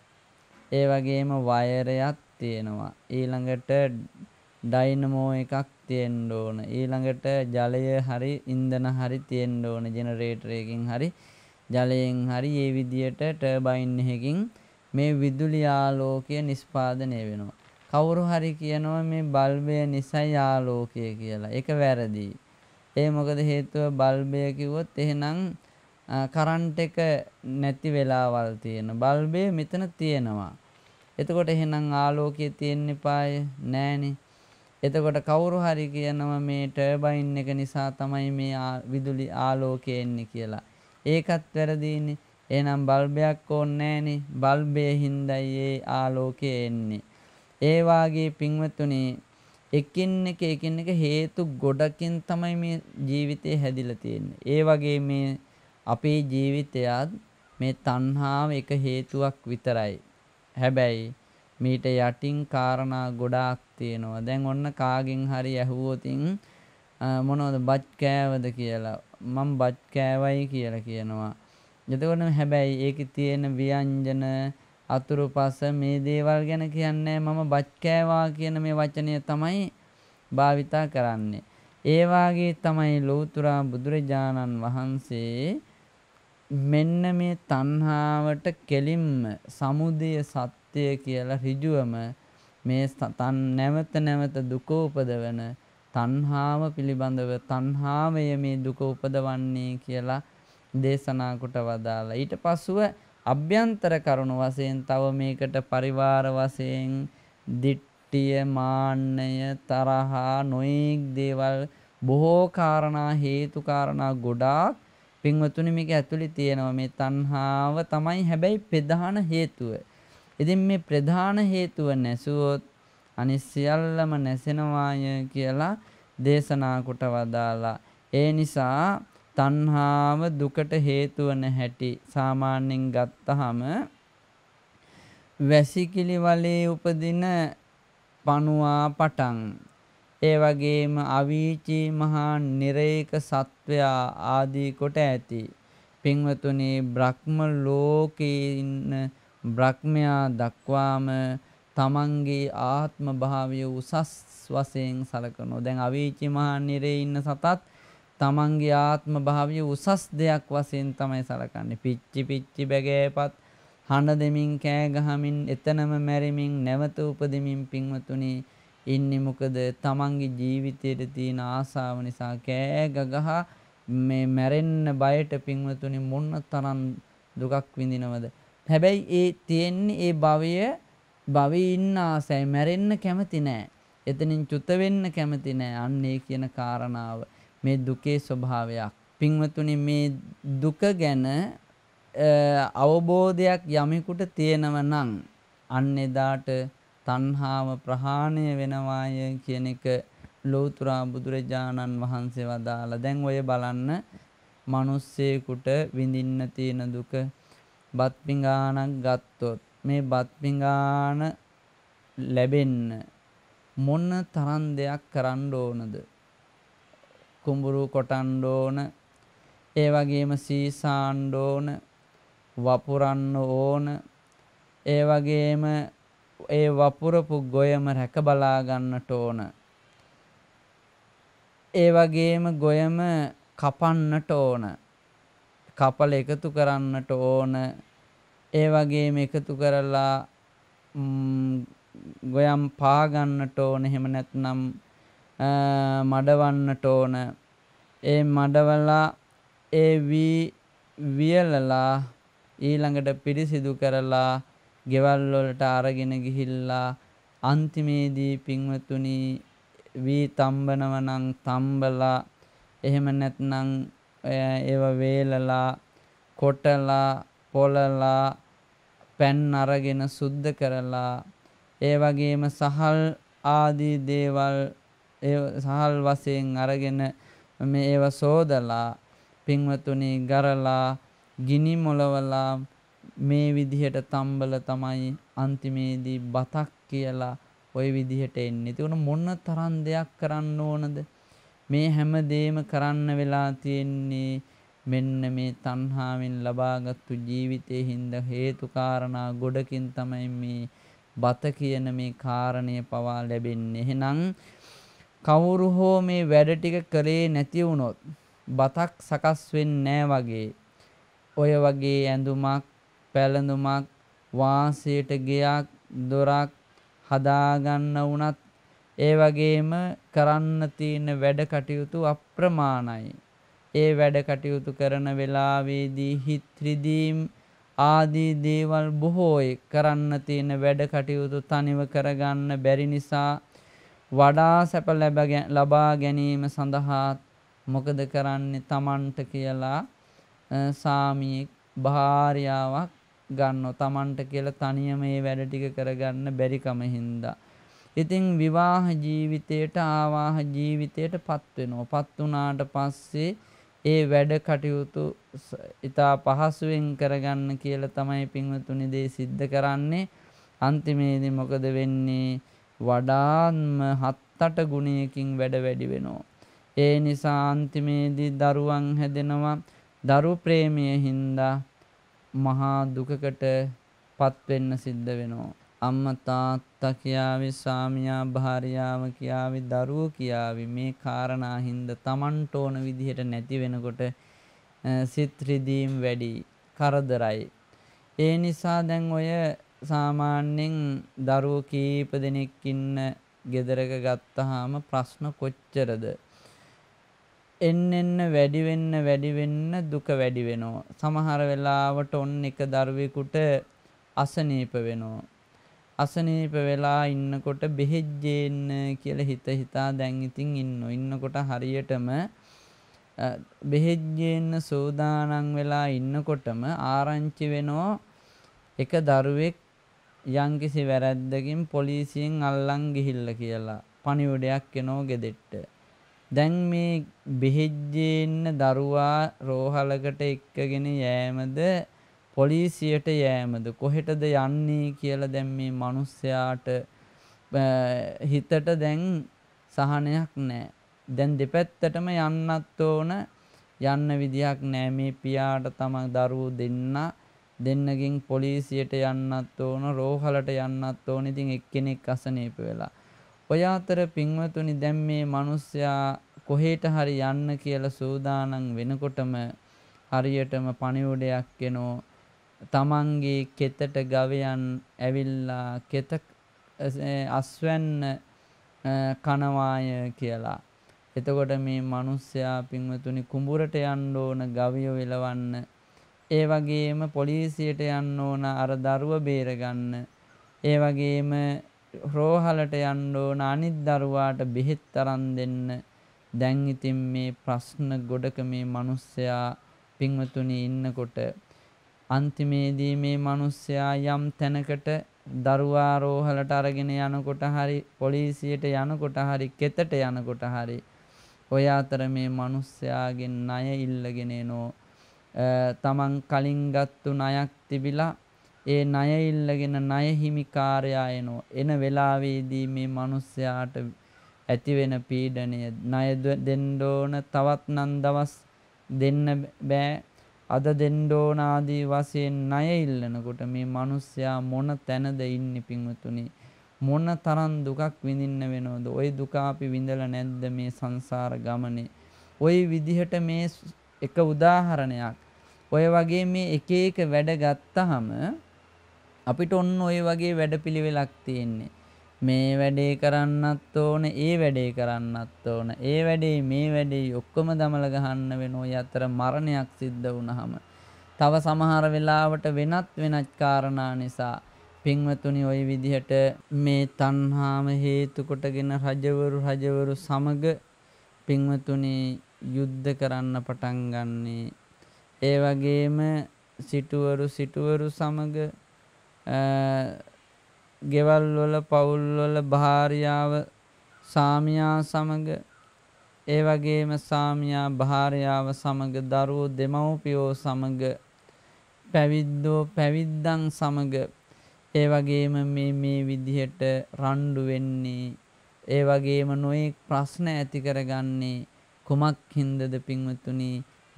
ඒ වගේම වයරයක් තියෙනවා. ඊළඟට ඩයිනමෝ එකක් තියෙන්න ඕන. ඊළඟට ජලය හරි ඉන්ධන හරි තියෙන්න ඕන. ජෙනරේටර් එකකින් හරි ජලයෙන් හරි මේ විදියට ටර්බයින් එකකින් මේ විදුලි ආලෝකය නිෂ්පාදනය වෙනවා. කවුරු හරි කියනවා මේ බල්බය නිසයි ආලෝකය කියලා. ඒක වැරදි. ඒ මොකද හේතුව බල්බය කිව්වොත් එහෙනම් කරන්ට් එක නැති වෙලාවල් තියෙන. බල්බය මෙතන තියෙනවා. එතකොට එහෙනම් ආලෝකය තියෙන්න එපාය නෑනේ. එතකොට කවුරු හරි කියනවා මේ ටර්බයින් එක නිසා තමයි මේ විදුලි ආලෝකය එන්නේ කියලා. ඒකත් වැරදීනේ. එහෙනම් බල්බයක් ඕනේ නෑනේ. බල්බය හින්දායි ඒ ආලෝකය එන්නේ. ඒ වාගේ පින්වත්තුනි එකින් එක එකින් එක හේතු ගොඩකින් තමයි මේ ජීවිතේ හැදිලා තියෙන්නේ. ඒ වගේ මේ අපේ ජීවිතයත් මේ තණ්හාව එක හේතුවක් විතරයි. හැබැයි මීට යටින් කාරණා ගොඩාක් තියෙනවා. දැන් ඔන්න කාගෙන් හරි ඇහුවොතින් මොනවද බත් කෑවද කියලා මම බත් කෑවයි කියලා කියනවා. එතකොට හැබැයි ඒකේ තියෙන ව්‍යංජන අතුරු පස මේ දේවල් ගැන කියන්නේ මම බච්කෑවා කියන මේ වචනය තමයි භාවිතා කරන්නේ. ඒවාගේ තමයි ලෝතුරා බුදුරජාණන් වහන්සේ මෙන්න මේ තණ්හාවට කෙලින්ම සමුදය සත්‍යය කියලා ඍජුවම මේ තන් නැවත නැවත දුක උපදවන තණ්හාව පිළිබඳව තණ්හාවය මේ දුක උපදවන්නේ කියලා දේශනා කොට වදාලා. ඊට පසුව අභ්‍යන්තර කරුණු වශයෙන් තව මේකට පරිවාර වශයෙන් දිට්ඨිය මාන්නය තරහා නොයෙක් දේවල් බොහෝ කාරණා හේතු කාරණා ගොඩාක් පින්වතුනි මේක ඇතුලේ තියෙනවා මේ තණ්හාව තමයි හැබැයි ප්‍රධාන හේතුව. ඉතින් මේ ප්‍රධාන හේතුව නැසුවොත් අනිත් සියල්ලම නැසෙනවාය කියලා දේශනා කොට වදාලා. ඒ නිසා තණ්හාව දුකට හේතු වන හැටි සාමාන්‍යයෙන් ගත්තහම වැසිකිලි වලේ උපදින පණුවා පටන් ඒ වගේම අවීචී මහා නිරේක සත්වයා ආදී කොට ඇති පින්වතුනි බ්‍රහ්ම ලෝකේ ඉන්න බ්‍රහ්මයා දක්වාම තමන්ගේ ආත්ම භාවය උසස් වශයෙන් සලකනවා. දැන් අවීචි මහා නිරේ ඉන්න සතත් තමන්ගේ ආත්ම භාවය උසස් දෙයක් වශයෙන් තමයි සලකන්නේ. පිච්චි පිච්චි බැගෑපත් හඬ දෙමින් කෑ ගහමින් එතනම මැරිමින් නැවත උපදෙමින් පින්වතුනි ඉන්නේ මොකද තමන්ගේ ජීවිතයේ තියෙන ආසාව නිසා කෑ ගගහ මේ මැරෙන්න බයට පින්වතුනි මොන තරම් දුකක් විඳිනවද හැබැයි ඒ තියෙන්නේ ඒ භවය භවයේ ඉන්න ආසයි මැරෙන්න කැමති නෑ එතනින් චුත වෙන්න කැමති නෑ අන්න ඒ කියන කාරණාව මේ දුකේ ස්වභාවයක්. පින්වතුනි මේ දුක ගැන අවබෝධයක් යමෙකුට තියෙනව නම් අන්න එදාට තණ්හාව ප්‍රහාණය වෙනවාය කියන එක ලෝතුරා බුදුරජාණන් වහන්සේ වදාලා. දැන් ඔය බලන්න මිනිස්සෙකුට විඳින්න තියෙන දුක බත් පිඟානක් ගත්තොත් මේ බත් පිඟාන ලැබෙන්න මොන තරම් දෙයක් කරන්න ඕනද? කුඹුරු කොටන්න ඕන. ඒ වගේම සීසාන්න ඕන. වපුරන්න ඕන. ඒ වගේම ඒ වපුරපු ගොයම රැක බලා ගන්නට ඕන. ඒ වගේම ගොයම කපන්නට ඕන. කපල එකතු කරන්නට ඕන. ඒ වගේම එකතු කරලා ගොයම් පාගන්නට ඕන. එහෙම නැත්නම් මඩවන්නට ඕන ඒ මඩවලා ඒ වී වියලලා ඊළඟට පිරිසිදු කරලා ගෙවල් වලට අරගෙන ගිහිල්ලා අන්තිමේදී පින්වතුනි වී තම්බනව නම් තම්බලා එහෙම නැත්නම් ඒව වේලලා කොටලා පොළලා පැන් අරගෙන සුද්ධ කරලා ඒ වගේම සහල් ආදී දේවල් ඒ සහල් වශයෙන් අරගෙන මේ ඒව සෝදලා පින්වතුනි ගරලා ගිනි මොලවලා මේ විදිහට තම්බල තමයි අන්තිමේදී බතක් කියලා ওই විදිහට එන්නේ. ඒතුණ මොන තරම් දෙයක් කරන්න ඕනද? මේ හැම දෙයක්ම කරන්න වෙලා තියෙන්නේ මෙන්න මේ තණ්හාවෙන් ලබාගත්තු ජීවිතයේ හින්දා හේතු කාරණා ගොඩකින් තමයි මේ බත කියන මේ කාරණය පවා ලැබෙන්නේ. එහෙනම් කවුරු හෝ මේ වැඩ ටික කරේ නැති වුණොත් බතක් සකස් වෙන්නේ වගේ ඔය වගේ ඇඳුමක් පැළඳුමක් වාසයට ගයක් දොරක් හදාගන්න වුණත් ඒ වගේම කරන්න තියෙන වැඩ කටයුතු අප්‍රමාණයි. ඒ වැඩ කටයුතු කරන වෙලාවේදී හිත් රිදීම් ආදී දේවල් බොහෝයි කරන්න තියෙන වැඩ කටයුතු තනිව කරගන්න බැරි නිසා වඩා සැප ලබා ගැනීම සඳහා මොකද කරන්නේ තමන්ට කියලා සාමියෙක් භාර්යාවක් ගන්නෝ තමන්ට කියලා තනියම මේ වැඩ ටික කරගන්න බැරි කම හින්දා. ඉතින් විවාහ ජීවිතයට ආවාහ ජීවිතයට පත් වෙනවා. පත් වුණාට පස්සේ ඒ වැඩ කටයුතු ඉතා පහසුවෙන් කරගන්න කියලා තමයි පින්වතුනි දේ සිද්ධ කරන්නේ. අන්තිමේදී මොකද වෙන්නේ? වඩාත්ම හත් අට ගුණයකින් වැඩ වැඩි වෙනවා. ඒ නිසා අන්තිමේදී දරුවන් හැදෙනවා. දරු ප්‍රේමය හින්දා මහා දුකකට පත් වෙන්න සිද්ධ වෙනවා. අම්මා තාත්තා කියාවි ස්වාමියා භාර්යාව කියාවි දරුවෝ කියාවි මේ காரணා හින්දා Tamanට ඕන විදිහට නැති වෙනකොට සිත් රිදීම් වැඩි කරදරයි. ඒ නිසා දැන් ඔය සාමාන්‍යයෙන් දරුවෝ කීප දෙනෙක් ඉන්න ගෙදරක ගත්තාම ප්‍රශ්න කොච්චරද? එන්න එන්න වැඩි වෙන්න වැඩි වෙන්න දුක වැඩි වෙනවා. සමහර වෙලාවට ඔන්න එක දරුවෙකුට අසනීප වෙනවා. අසනීප වෙලා ඉන්නකොට බෙහෙජ්ජේන්න කියලා හිත හිතා දැන් ඉතින් ඉන්නෝ. ඉන්නකොට හරියටම බෙහෙජ්ජේන්න සෝදානම් වෙලා ඉන්නකොටම ආරංචි වෙනවා එක දරුවෙක් යම්කිසි වැරැද්දකින් පොලිසියෙන් අල්ලන් ගිහිල්ලා කියලා පණිවුඩයක් එනෝ ගෙදෙට්ට. දැන් මේ බෙහෙජ්ජේන්න දරුවා රෝහලකට එක්කගෙන යෑමද පොලිසියට යෑමද කොහෙටද යන්නේ කියලා දැන් මේ මිනිස්සයාට හිතට දැන් සහනයක් නැහැ. දැන් දෙපැත්තටම යන්නත් ඕන යන්න විදියක් නැහැ මේ පියාට තම දරුවෝ දෙන්නා දෙන්නගෙන් පොලිසියට යන්නත් ඕන රෝහලට යන්නත් ඕන ඉතින් එක්කෙනෙක් අසනීප වෙලා. ඔය අතර පින්වතුනි දැන් මේ මිනිස්සයා කොහෙට හරි යන්න කියලා සූදානම් වෙනකොටම හරියටම පණිවුඩයක් එනෝ තමන්ගේ කෙතට ගවයන් ඇවිල්ලා කෙත අස්වැන්න කනවාය කියලා. එතකොට මේ මිනිස්සයා පින්වතුනි කුඹුරට යන්න ඕන ගවිය වෙලවන්න ඒ වගේම පොලිසියට යන්න ඕන අර දරුව බේරගන්න. ඒ වගේම රෝහලට යන්න ඕන අනිත් දරුවාට බෙහෙත් තරම් දෙන්න. දැන් ඉතින් මේ ප්‍රශ්න ගොඩක මේ මිනිස්සයා පින්වතුනි ඉන්නකොට අන්තිමේදී මේ මිනිස්සයා යම් තැනකට දරුවා රෝහලට අරගෙන යනකොට හරි පොලිසියට යනකොට හරි කෙතට යනකොට හරි ඔය අතර මේ මිනිස්සයාගෙන් ණය ඉල්ලගෙන එනෝ තමන් කලින් ගත්තු ණයක් තිබිලා ඒ ණය ඉල්ලගෙන ණය හිමිකාරයා එනෝ එන වෙලාවේදී මේ මිනිස්යාට ඇති වෙන පීඩණය ණය දෙන්න ඕන තවත් නම් දවස් දෙන්න බෑ අද දෙන්න ඕන ආදී වශයෙන් ණය ඉල්ලනකොට මේ මිනිස්යා මොන තැනද ඉන්නේ පින්වතුනි මොන තරම් දුකක් විඳින්න වෙනවද ওই දුක අපි විඳලා නැද්ද මේ සංසාර ගමනේ ওই විදිහට මේ එක උදාහරණයක්. ඔය වගේ මේ එක එක වැඩ ගත්තහම අපිට ඔන්න ඔය වගේ වැඩපිළිවෙලක් තියෙන්නේ. මේ වැඩේ කරන්නත් ඕන, ඒ වැඩේ කරන්නත් ඕන. ඒ වැඩේ මේ වැඩේ ඔක්කොම දමල ගහන්න වෙන ඔය අතර මරණයක් සිද්ධ වුනහම තව සමහර වෙලාවට වෙනත් වෙනත් කාරණා නිසා පින්වතුනි ওই විදිහට මේ තණ්හාම හේතු කොටගෙන රජවරු රජවරු සමග පින්වතුනි යුද්ධ කරන්න පටන් ගන්නේ ඒ වගේම සිටුවරු සිටුවරු සමග ගෙවල් වල පවුල් වල භාර්යාව සාමියා සමග ඒ වගේම සාමියා භාර්යාව සමග දරුවෝ දෙමව්පියෝ සමග පැවිද්දෝ පැවිද්දන් සමග ඒ වගේම මේ මේ විදිහට රණ්ඩු වෙන්නේ ඒ වගේම නොයෙක් ප්‍රශ්න ඇති කරගන්නේ කුමක් හින්දද පින්වතුනි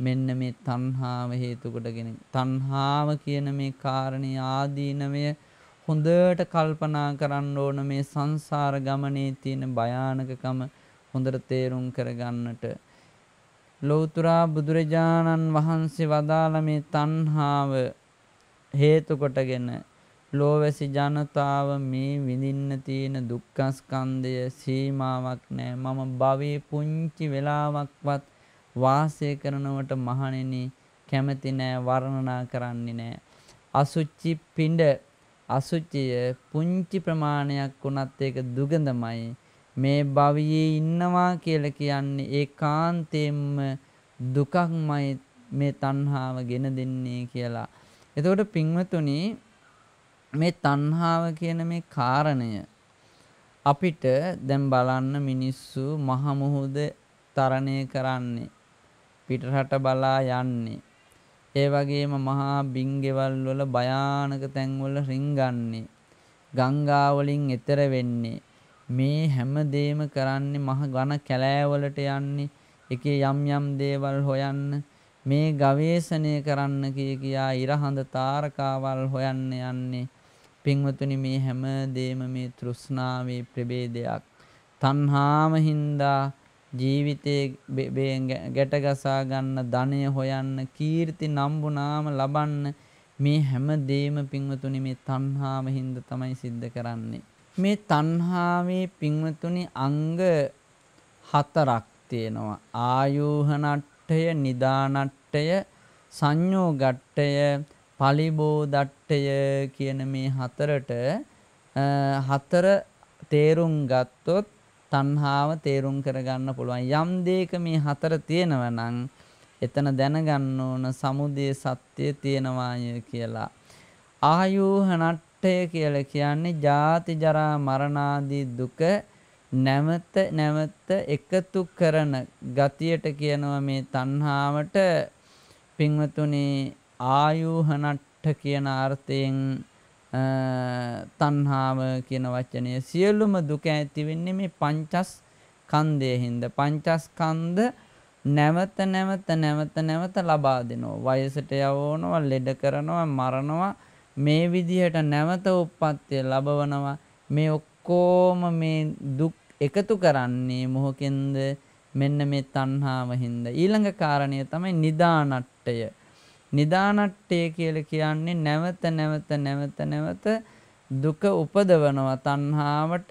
මෙන්න මේ තණ්හාව හේතු කොටගෙන තණ්හාව කියන මේ කාරණේ ආදීනමය හොඳට කල්පනා කරන්න ඕන මේ සංසාර ගමනේ තියෙන භයානකකම හොඳට තේරුම් කරගන්නට ලෞතර බුදුරජාණන් වහන්සේ වදාළ මේ තණ්හාව හේතු කොටගෙන ලෝවැසි ජනතාව මේ විඳින්න තියෙන දුක්ඛස්කන්ධය සීමාවක් නැහැ. මම භවයේ පුංචි වෙලාවක්වත් වාසය කරනවට මහණෙනි කැමති නෑ වර්ණනා කරන්නේ නෑ. අසුචි පිඬ අසුචිය පුංචි ප්‍රමාණයක් වුණත් ඒක දුගඳමයි. මේ භවයේ ඉන්නවා කියලා කියන්නේ ඒකාන්තයෙන්ම දුකක්මයි මේ තණ්හාව ගෙන දෙන්නේ කියලා. එතකොට පින්වතුනි මේ තණ්හාව කියන මේ කාරණය අපිට දැන් බලන්න මිනිස්සු මහ මුහුද තරණය කරන්නේ පිටරට බලා යන්නේ ඒ වගේම මහා බින්ගෙවල් වල භයානක තැන්වල රිංගන්නේ ගංගා වලින් එතර වෙන්නේ මේ හැමදේම කරන්නේ මහ ඝන කැලෑවලට යන්නේ එකේ යම් යම් දේවල් හොයන්න මේ ගවේෂණය කරන්න කිය කියා ඉරහඳ තාරකාවල් හොයන්න යන්නේ පින්වතුනි මේ හැම දෙයක්ම මේ තෘෂ්ණාවේ ප්‍රභේදයක්. තණ්හාම හින්දා ජීවිතේ ගැටගසා ගන්න ධනය හොයන්න කීර්ති නම්බුනාම ලබන්න මේ හැම දෙයක්ම පින්වතුනි මේ තණ්හාව හින්දා තමයි සිද්ධ කරන්නේ. මේ තණ්හාවේ පින්වතුනි අංග හතරක් තියෙනවා. ආයෝහනට්ඨය, නිදානට්ඨය, සංයෝගට්ඨය පලි බෝධට්ටය කියන මේ හතරට හතර තේරුම් ගත්තොත් තණ්හාව තේරුම් කරගන්න පුළුවන් යම් දෙයක මේ හතර තියෙනවා නම් එතන දැනගන්න ඕන සමුදය සත්‍ය තියෙනවාය කියලා ආයෝහනට්ඨය කියලා කියන්නේ ජාති ජරා මරණ දුක නැවත නැවත එකතු කරන ගතියට කියනවා මේ තණ්හාවට පින්වතුනි ආයෝහනට්ඨ කියන අර්ථයෙන් තණ්හාව කියන වචනය සියලුම දුක ඇති වෙන්නේ මේ පංචස් කන්දේ හින්දා පංචස්කන්ධ නැවත නැවත නැවත නැවත ලබා දෙනවා වයසට යවනවා ලෙඩ කරනවා මරනවා මේ විදිහට නැවත උප්පත්තිය ලබවනවා මේ ඔක්කොම මේ දුක් එකතු කරන්නේ මොහොකෙන්ද මෙන්න මේ තණ්හාව හින්දා ඊළඟ කාරණය තමයි නිදානට්ටය නිදානට්ටය කියලා කියන්නේ නැවත නැවත නැවත නැවත දුක උපදවනවා තණ්හාවට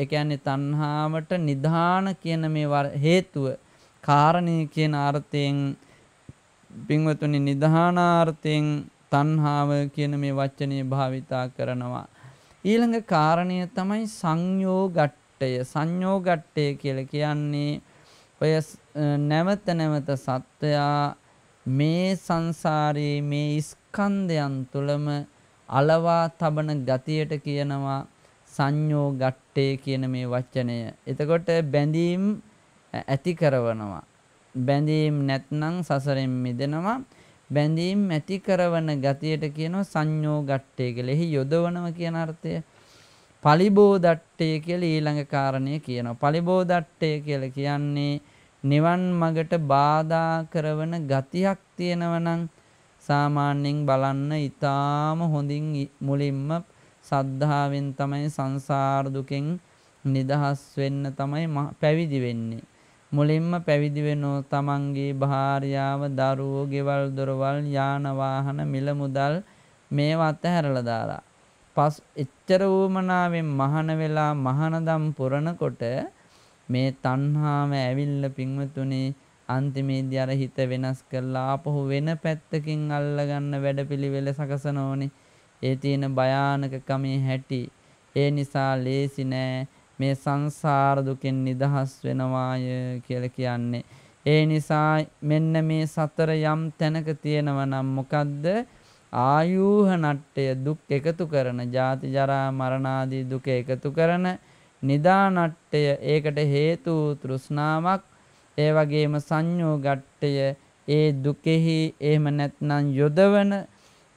ඒ කියන්නේ තණ්හාවට නිදාන කියන මේ හේතුව කාරණේ කියන අර්ථයෙන් පින්වතුනි නිදානාර්ථයෙන් තණ්හාව කියන මේ වචනේ භාවිතා කරනවා ඊළඟ කාරණය තමයි සංයෝගට්ටය සංයෝගට්ටය කියලා කියන්නේ ඔය නැවත නැවත සත්වයා මේ සංසාරයේ මේ ස්කන්ධයන් තුළම අලවා තබන ගතියට කියනවා සංයෝ ගට්ටේ කියන මේ වචනය. එතකොට බැඳීම් ඇති කරවනවා. බැඳීම් නැත්නම් සසරෙන් මිදෙනවා. බැඳීම් ඇති කරවන ගතියට කියනවා සංයෝ ගට්ටේ කියලා. එහි යොදවනවා කියන අර්ථය. පලිබෝධට්ටය කියලා ඊළඟ කාරණය කියනවා. පලිබෝධට්ටය කියලා කියන්නේ නිවන් මගට බාධා කරන ගතියක් තියෙනවනම් සාමාන්‍යයෙන් බලන්න ඊටාම හොඳින් මුලින්ම සද්ධාවෙන් තමයි සංසාර දුකෙන් නිදහස් වෙන්න තමයි පැවිදි වෙන්නේ. මුලින්ම පැවිදි වෙනෝ තමන්ගේ භාර්යාව, දරුවෝ, ගෙවල් දොරවල්, යාන වාහන, මිල මුදල් මේවා අතහැරලා දාලා. පස් එච්චර වුමනාවෙන් මහාන වෙලා මහානදම් පුරනකොට මේ තණ්හාව ඇවිල්ලා පින්වතුනි අන්තිමේදී අර හිත වෙනස් කරලා ආපහු වෙන පැත්තකින් අල්ලගන්න වැඩපිළිවෙල සකසන ඕනේ. ඒ තියෙන භයානකකමේ හැටි. ඒ නිසා ලේසි නෑ මේ සංසාර දුකෙන් නිදහස් වෙනවාය කියලා කියන්නේ. ඒ නිසා මෙන්න මේ සතර යම් තැනක තියෙනවා නම් මොකද්ද? ආයුහ නට්ටය දුක් එකතු කරන, ජාති ජරා මරණ දුක එකතු කරන නිදානට්ටය ඒකට හේතු තෘෂ්ණාවක් ඒ වගේම සංයෝගට්ටය ඒ දුකෙහි එහෙම නැත්නම් යොදවන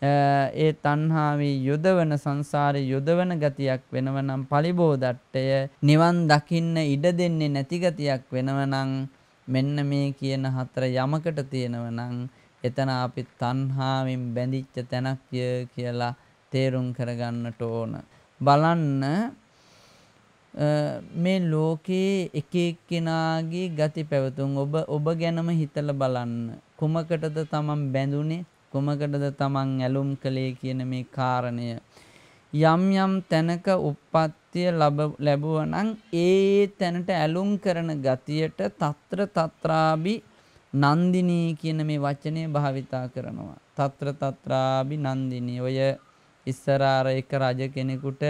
ඒ තණ්හාවේ යොදවන සංසාරේ යොදවන ගතියක් වෙනවනම් පලිබෝධට්ටය නිවන් දකින්න ඉඩ දෙන්නේ නැති ගතියක් වෙනවනම් මෙන්න මේ කියන හතර යමකට තියෙනවනම් එතන අපි තණ්හාවෙන් බැඳිච්ච තැනක් කියලා තේරුම් කරගන්නට ඕන බලන්න මේ ලෝකයේ එක එක්කෙනාගේ ගති පැවතුම් ඔබ ඔබ ගැනම හිතලා බලන්න කුමකටද තමන් බැඳුනේ කුමකටද තමන් ඇලුම් කළේ කියන මේ කාරණය යම් යම් තැනක උප්පත්තිය ලැබුවා නම් ඒ තැනට ඇලුම් කරන ගතියට తත්‍ර తත්‍රාබි නන්දිනී කියන මේ වචනය භාවිතා කරනවා తත්‍ර తත්‍රාබි නන්දිනී ඔය ඉස්සර එක රජ කෙනෙකුට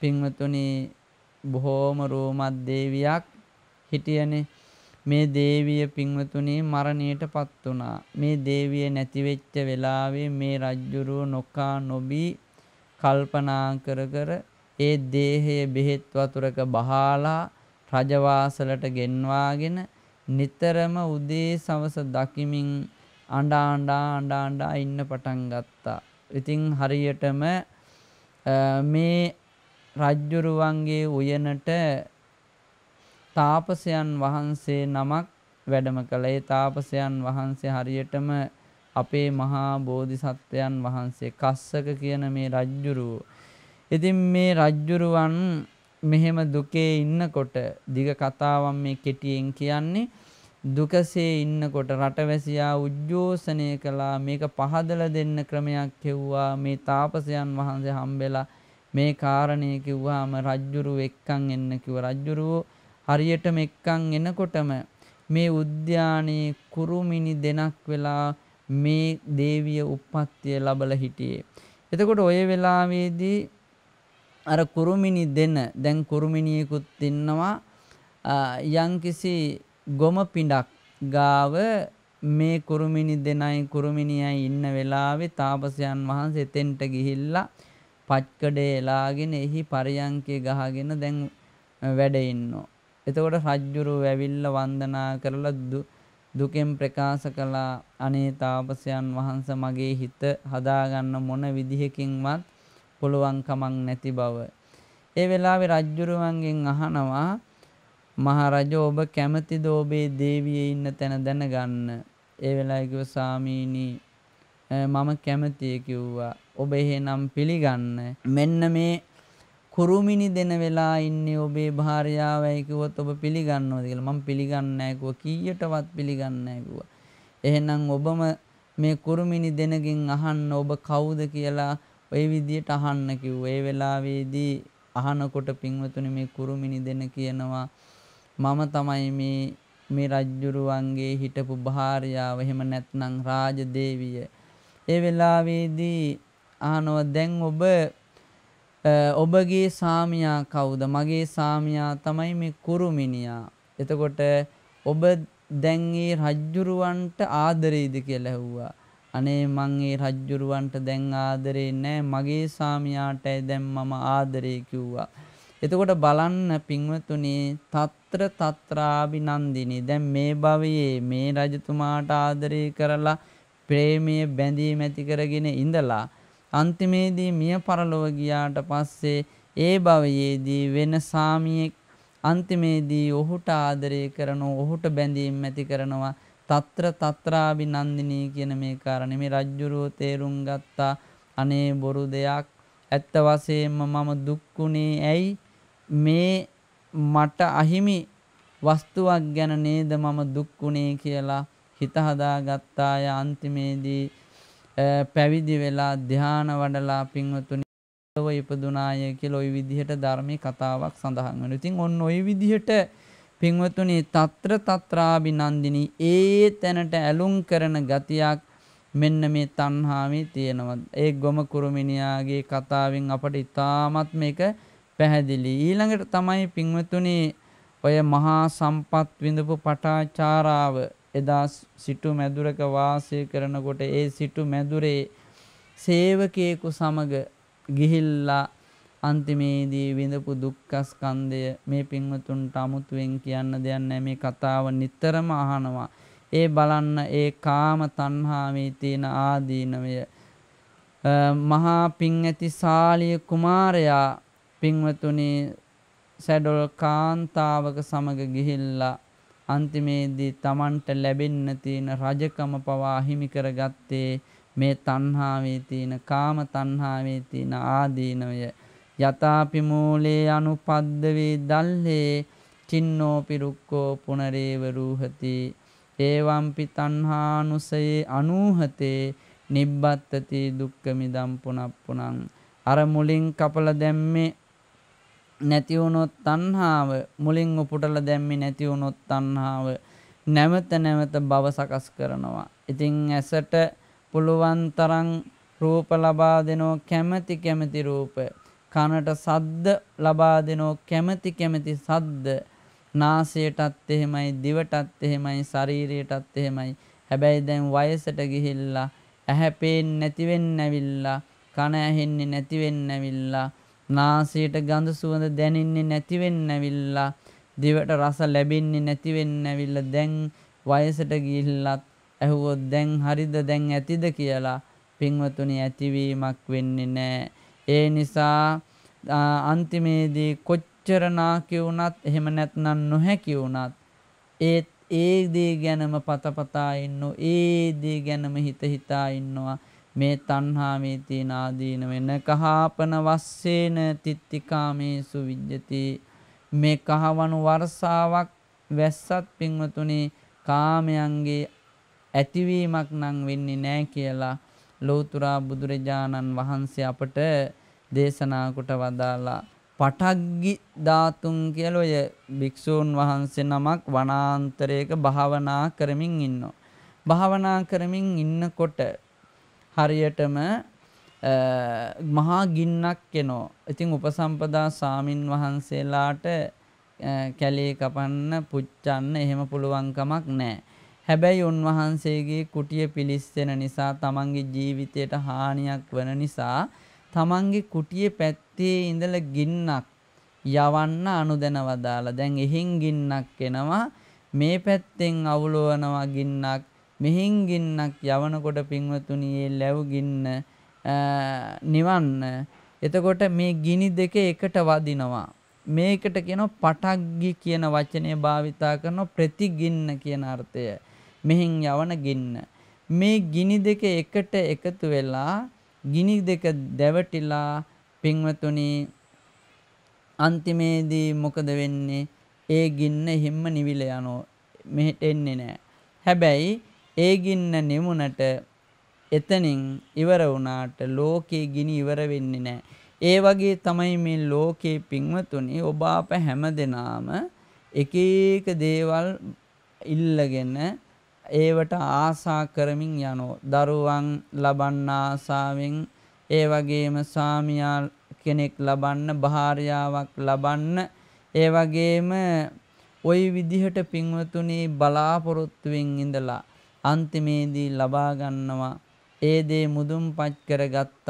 පින්වතුනි බොහෝම රූමත් දේවියක් හිටියනේ. මේ දේවිය පින්වතුනේ මරණයට පත් වුණා. මේ දේවිය නැති වෙච්ච වෙලාවේ මේ රජ්ජුරුව නොකා නොබී කල්පනා කර කර ඒ දේහය බෙහෙත් වතුරක බහාලා රජවාසලට ගෙන්වාගෙන නිතරම උදේ සවස දකිමින් අඬා අඬා අඬා අඬා ඉන්න පටන් ගත්තා. ඉතින් හරියටම මේ රජ්ජුරුවන්ගේ උයනට තාපසයන් වහන්සේ නමක් වැඩම කළ ඒ තාපසයන් වහන්සේ හරියටම අපේ මහා බෝධිසත්වයන් වහන්සේ කස්සක කියන මේ රජ්ජුරුව. ඉතින් මේ රජ්ජුරුවන් මෙහෙම දුකේ ඉන්නකොට දිග කතාවන් මේ කෙටියෙන් කියන්නේ දුකසේ ඉන්නකොට රටවැසියා උජ්ජෝසනය කළා මේක පහදලා දෙන්න ක්‍රමයක් හෙව්වා මේ තාපසයන් වහන්සේ හම්බෙලා මේ කාරණේ කිව්වාම රජ්ජුරු එක්කන් එන්න කිව්ව රජ්ජුරුවෝ හරියටම එක්කන් එනකොටම මේ උද්‍යානයේ කුරුමිනි දෙනක් වෙලා මේ දේවිය උප්පත්තිය ලබලා හිටියේ. එතකොට ওই වෙලාවේදී අර කුරුමිනි දෙන දැන් කුරුමිනියෙකුත් ඉන්නවා යම්කිසි ගොම පිඬක් ගාව මේ කුරුමිනි දෙනයි කුරුමිනියයි ඉන්න වෙලාවේ තාපසයන් වහන්සේ එතෙන්ට ගිහිල්ලා පච්කඩේ එලාගෙන එහි පරියංකේ ගහගෙන දැන් වැඩ ඉන්නෝ. එතකොට රජ්ජුරු ඇවිල්ලා වන්දනා කරලා දුකෙන් ප්‍රකාශ කළා අනේ තාපසයන් වහන්ස මගේ හිත හදාගන්න මොන විදිහකින්වත් පුළුවන් කමක් නැති බව. ඒ වෙලාවේ රජ්ජුරුවන්ගෙන් අහනවා මහරජෝ ඔබ කැමතිද ඔබේ දේවිය ඉන්න තැන දැනගන්න. ඒ වෙලාවේ කිව්ව සාමීනි මම කැමතියි කිව්වා. ඔබ එහෙනම් පිළිගන්න මෙන්න මේ කුරුමිනි දෙන වෙලා ඉන්නේ ඔබේ භාර්යාවයි කිව්වොත් ඔබ පිළිගන්නවද කියලා මම පිළිගන්නේ නැහැ කිව්වා කීයටවත් පිළිගන්නේ නැහැ කිව්වා එහෙනම් ඔබම මේ කුරුමිනි දෙනගෙන් අහන්න ඔබ කවුද කියලා ওই විදියට අහන්න කිව්වා ඒ වෙලාවේදී අහනකොට පින්වතුනි මේ කුරුමිනි දෙන කියනවා මම තමයි මේ මේ රජ්ජුරුවන්ගේ හිටපු භාර්යාව එහෙම නැත්නම් රාජදේවිය. ඒ වෙලාවේදී අහනවා දැන් ඔබ ඔබගේ සාමියා කවුද? මගේ සාමියා තමයි මේ කුරුමිනියා. එතකොට ඔබ දැන් මේ රජ්ජුරුවන්ට ආදරෙයිද කියලා ඇහුවා. අනේ මං මේ රජ්ජුරුවන්ට දැන් ආදරේ නැහැ. මගේ සාමියාටයි දැන් මම ආදරේ කිව්වා. එතකොට බලන්න පින්වතුනි తත්‍ර తත්‍රාభిනන්දිනී දැන් මේ භවයේ මේ රජතුමාට ආදරේ කරලා ප්‍රේමයේ බැඳීම ඇති කරගෙන ඉඳලා අන්තිමේදී මිය පරලොව ගියාට පස්සේ ඒ භවයේදී වෙන සාමියෙක් අන්තිමේදී ඔහුට ආදරය කරන ඔහුට බැඳීම් ඇති කරනවා తත්‍ර తත්‍රාභි නන්දිනී කියන මේ කාරණේ මේ රජ්ජුරුව තේරුම් ගත්තා අනේ බොරු දෙයක් ඇත්ත වශයෙන්ම මම දුක්ුණේ ඇයි මේ මට අහිමි වස්තුවක් ගැන නේද මම දුක්ුණේ කියලා හිත හදාගත්තා ය අන්තිමේදී පැවිදි වෙලා ධ්‍යාන වඩලා පින්වතුනි ලොව ඉපදුනාය කියලා ওই විදිහට ධර්මයේ කතාවක් සඳහන් වෙනවා. ඉතින් ඔන්න ওই විදිහට පින්වතුනි తත්‍ර తත්‍රාබිනන්දිනී ඒ තැනට ඇලුම් කරන ගතියක් මෙන්න මේ තණ්හාවේ තියෙනවා. ඒ ගොම කුරුමිනියාගේ කතාවෙන් අපට ඉතාමත් මේක පැහැදිලි. ඊළඟට තමයි පින්වතුනි ඔය මහා සම්පත් විඳපු පටාචාරාව එදා සිටු මැදුරක වාසය කරනකොට ඒ සිටු මැදුරේ සේවකයෙකු සමග ගිහිල්ලා අන්තිමේදී විඳපු දුක්ඛස්කන්ධය මේ පින්වතුන්ට අමුතුවෙන් කියන්න දෙයක් නැහැ මේ කතාව නිතරම අහනවා. ඒ බලන්න ඒ කාම තණ්හාවේ තියෙන ආදීනවය මහා පිං ඇති සාලිය කුමාරයා පින්වතුනි සැඩොල් කාන්තාවක සමග ගිහිල්ලා අන්තිමේදී Tamanට ලැබෙන්න තියෙන රජකම පවා හිමි කරගත්තේ මේ තණ්හාවේ තියෙන කාම තණ්හාවේ තියෙන ආදීනවය යතාපි මූලේ අනුපද්දවේ දල්හේ චින්නෝ පිරුක්කෝ පුනරේව රූහති ඒවම්පි තණ්හානුසයේ අනූහතේ නිබ්බත්තති දුක්ඛ මිදම් පුනප්පුනං අර මුලින් කපල දැම්මේ නැති වුණොත් තණ්හාව මුලින් උපුටලා දැම්මේ නැති වුණොත් තණ්හාව නැවත නැවත භව සකස් කරනවා. ඉතින් ඇසට පුළුවන් තරම් රූප ලබා දෙනෝ කැමැති කැමැති රූප. කනට සද්ද ලබා දෙනෝ කැමැති කැමැති සද්ද. නාසයටත් එහෙමයි දිවටත් එහෙමයි ශරීරයටත් එහෙමයි. හැබැයි දැන් වයසට ගිහිල්ලා ඇහැ පේන්නේ නැති වෙන්නවිල්ලා කන ඇහෙන්නේ නැති වෙන්නවිල්ලා නාසයට ගඳ සුවඳ දැනෙන්නේ නැති වෙන්නවිල්ලා දිවට රස ලැබෙන්නේ නැති වෙන්නවිල්ලා දැන් වයසට ගිහිල්ලත් ඇහුවොත් දැන් හරිද දැන් ඇතිද කියලා පින්වතුනි ඇතිවීමක් වෙන්නේ නැහැ. ඒ නිසා අන්තිමේදී කොච්චර නාකි වුණත් එහෙම නැත්නම් නොහැකි වුණත් ඒත් ඒ දේ ගැනම පතපතා ඉන්නෝ ඒ දේ ගැනම හිත හිතා ඉන්නවා මේ තණ්හාවේ තියෙන ආදීන වෙන කහාපන වස්සේන තිත්තිකාමේසු විජ්ජති මේ කහවණු වර්ෂාවක් වැස්සත් පින්වතුනි කාමයන්ගේ ඇතිවීමක් නම් වෙන්නේ නැහැ කියලා ලෞතර බුදුරජාණන් වහන්සේ අපට දේශනා කොට වදාලා පටග්ගි ධාතුන් කියලා ඔය භික්ෂූන් වහන්සේ නමක් වනාන්තරයක භාවනා කරමින් ඉන්නවා. භාවනා කරමින් ඉන්නකොට හරියටම මහා ගින්නක් එනෝ. ඉතින් උපසම්පදා සාමින් වහන්සේලාට කැලේ කපන්න පුච්චන්න එහෙම පුළුවන්කමක් නැහැ. හැබැයි උන්වහන්සේගේ කුටිය පිලිස්සෙන නිසා තමන්ගේ ජීවිතයට හානියක් වන නිසා තමන්ගේ කුටිය පැත්තේ ඉඳලා ගින්නක් යවන්න අනුදැනවදාලා. දැන් එහෙන් ගින්නක් එනවා මේ පැත්තෙන් අවුලවනවා ගින්නක් මෙහින් ගින්නක් යවනකොට පින්වතුනි ඒ ලැබු ගින්න නිවන්න එතකොට මේ ගිනි දෙක එකට වදිනවා මේකට කියනවා පටග්ගි කියන වචනය භාවිතා කරන ප්‍රතිගින්න කියන අර්ථය මෙහින් යවන ගින්න මේ ගිනි දෙක එකට එකතු වෙලා ගිනි දෙක දැවටිලා පින්වතුනි අන්තිමේදී මොකද වෙන්නේ ඒ ගින්න හිම්ම නිවිල යනෝ මෙහෙට එන්නේ නැහැ හැබැයි ඒ ගින්න නිමුණට එතනින් ඉවර වුණාට ලෝකේ ගිනි ඉවර වෙන්නේ නැහැ. ඒ වගේ තමයි මේ ලෝකේ පින්වතුනි ඔබ අප හැමදෙනාම එක එක දේවල් ඉල්ලගෙන ඒවට ආසා කරමින් යනෝ දරුවන් ලබන්න ආසාවෙන් ඒ වගේම සාමියා කෙනෙක් ලබන්න භාර්යාවක් ලබන්න ඒ වගේම ওই විදිහට පින්වතුනි බලාපොරොත්තුෙන් ඉඳලා අන්තිමේදී ලබා ගන්නවා ඒ දේ මුදුන්පත් කරගත්තත්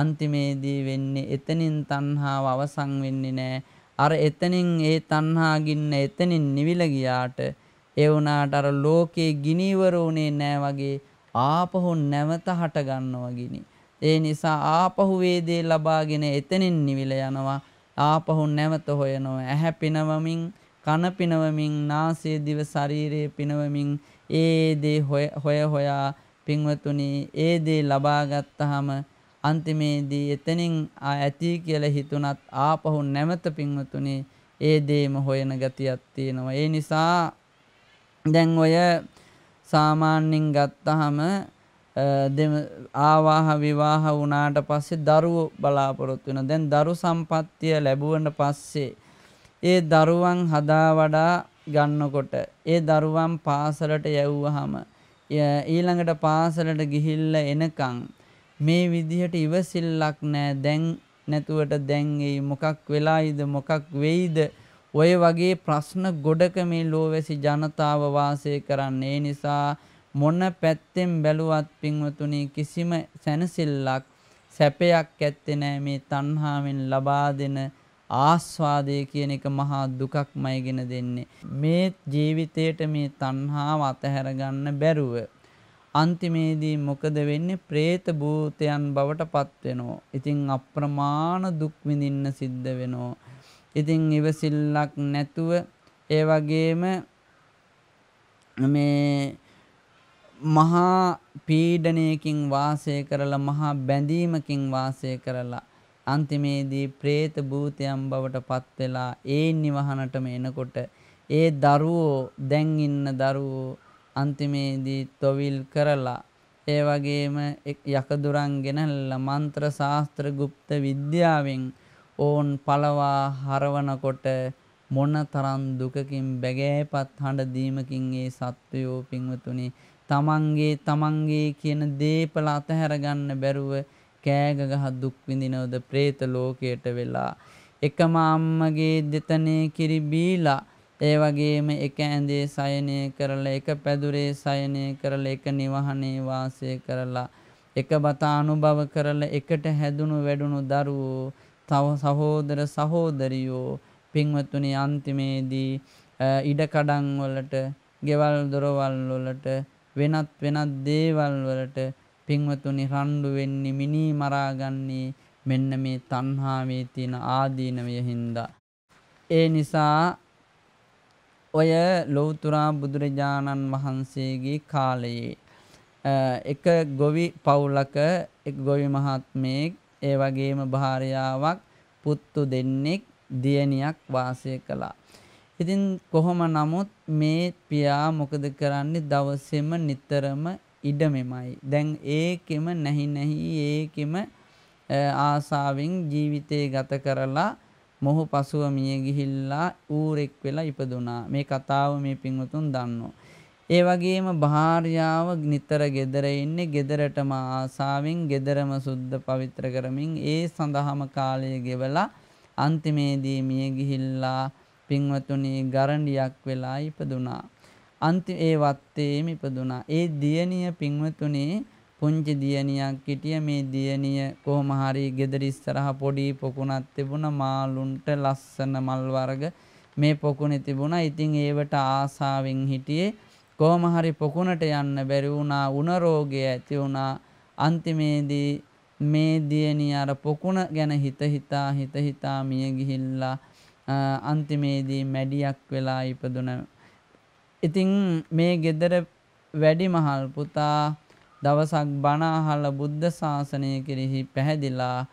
අන්තිමේදී වෙන්නේ එතනින් තණ්හාව අවසන් වෙන්නේ නැහැ. අර එතනින් ඒ තණ්හා ගින්න එතනින් නිවිල ගියාට ඒ වුණාට අර ලෝකේ ගිනිවර උනේ නැහැ වගේ ආපහු නැවත හට ගන්නවා ගිනි. ඒ නිසා ආපහු වේදේ ලබාගෙන එතනින් නිවිල යනවා. ආපහු නැවත හොයනවා. ඇහැ පිනවමින්, කන පිනවමින්, නාසය දිව ශරීරය පිනවමින් ඒ දේ හොය හොයා පින්වතුනි ඒ දේ ලබා ගත්තාම අන්තිමේදී එතනින් ඇති කියලා හිතුණත් ආපහු නැවත පින්වතුනි ඒ දේම හොයන ගතියක් තියෙනවා. ඒ නිසා දැන් ඔය සාමාන්‍යයෙන් ගත්තාම දෙම ආවාහ විවාහ වුණාට පස්සේ දරුවෝ බලාපොරොත්තු වෙනවා. දැන් දරු සම්පත්තිය ලැබුවන පස්සේ ඒ දරුවන් හදා වඩා ගන්නකොට ඒ දරුවන් පාසලට යවුවහම ඊළඟට පාසලට ගිහිල්ලා එනකන් මේ විදිහට ඉවසිල්ලක් නෑ දැන් නැතුවට දැන් එයි මොකක් වෙලායිද මොකක් වෙයිද ඔය වගේ ප්‍රශ්න ගොඩක මේ ලෝවැසි ජනතාව වාසය කරන්නේ නිසා මොන පැත්තෙන් බැලුවත් පින්වතුනි කිසිම සැනසෙල්ලක් සැපයක් ඇත්තේ නෑ මේ තණ්හාවෙන් ලබා දෙන ආස්වාදය කියන එක මහා දුකක්මයි ගෙන දෙන්නේ. මේ ජීවිතයට මේ තණ්හාව අතහැර ගන්න බැරුව අන්තිමේදී මොකද වෙන්නේ? പ്രേත භූතයන් බවට පත් වෙනවා. ඉතින් අප්‍රමාණ දුක් විඳින්න සිද්ධ වෙනවා. ඉතින් ඉවසිල්ලක් නැතුව ඒ වගේම මේ මහා පීඩණයකින් වාසය කරලා මහා බැඳීමකින් වාසය කරලා අන්තිමේදී പ്രേත භූතයන් බවට පත් වෙලා ඒ නිවහනටම එනකොට ඒ දරුවෝ දැන් ඉන්න දරුවෝ අන්තිමේදී තොවිල් කරලා ඒ වගේම යකදුරන් ගෙනල්ලා මන්ත්‍ර ශාස්ත්‍ර গুপ্ত විද්‍යාවෙන් ඕන් පළවා හරවනකොට මොනතරම් දුකකින් බැගෑපත් හඬ දීමකින් ඒ සත්වයෝ පින්වතුනි තමන්ගේ තමන්ගේ කියන දේපල අතහැර ගන්න බැරුව කෑගගහ දුක් විඳිනවද ප්‍රේත ලෝකයට වෙලා එකම අම්මගේ දෙතනේ කිරි බීලා ඒ වගේම එක ඇඳේ සයනය කරලා එක පැදුරේ සයනය කරලා එක නිවහනේ වාසය කරලා එක බත අනුභව කරලා එකට හැදුණු වැඩුණු දරුවෝ තව සහෝදර සහෝදරියෝ පින්වත්තුනි අන්තිමේදී ඉඩකඩම් වලට ගෙවල් දොරවල් වලට වෙනත් වෙනත් දේවල් වලට පින්වතුනි රණ්ඩු වෙන්නේ මිනී මරාගන්නේ මෙන්න මේ තණ්හාවේ තියෙන ආදීනවය හින්දා. ඒ නිසා ඔය ලෞතර බුදුරජාණන් වහන්සේගේ කාලයේ එක ගොවි පවුලක එක් ගොවි මහත්මයෙක් ඒ වගේම භාර්යාවක් පුත්තු දෙන්නෙක් දියණියක් වාසය කළා. ඉතින් කොහොම නමුත් මේ පියා මොකද කරන්නේ දවසෙම නිතරම ඉඩමෙමයි. දැන් ඒකෙම නැහි නැහි ඒකෙම ආසාවෙන් ජීවිතේ ගත කරලා මොහු පසුව මිය ගිහිල්ලා ඌරෙක් වෙලා ඉපදුනා. මේ කතාව මේ පින්වතුන් දන්නවා. ඒ වගේම භාර්යාව නිතර ගෙදර ඉන්නේ ගෙදරටම ආසාවෙන් ගෙදරම සුද්ධ පවිත්‍ර කරමින් ඒ සඳහාම කාලය ගෙවලා අන්තිමේදී මිය ගිහිල්ලා පින්වතුනි ගරණියක් වෙලා ඉපදුනා. අන්ති ඒ වත්තේම ඉපදුනා. ඒ දියණිය පින්වතුනේ පුංචි දියණියක් හිටිය මේ දියණිය කොහොම හරි ගෙදර ඉස්සරහා පොඩි පොකුණක් තිබුණා මාළුන්ට ලස්සන මල් වර්ග මේ පොකුණේ තිබුණා. ඉතින් ඒවට ආසාවෙන් හිටියේ කොහොම හරි පොකුණට යන්න බැරි වුණා. උණ රෝගය ඇති වුණා. අන්තිමේදී මේ දියණිය අර පොකුණ ගැන හිත හිතා හිත හිතා මිය ගිහිල්ලා අන්තිමේදී මැඩියක් වෙලා ඉපදුණා. ඉතින් මේ ගෙදර වැඩිමහල් පුතා දවසක් බණ අහලා බුද්ධ ශාසනය කෙරෙහි පැහැදිලා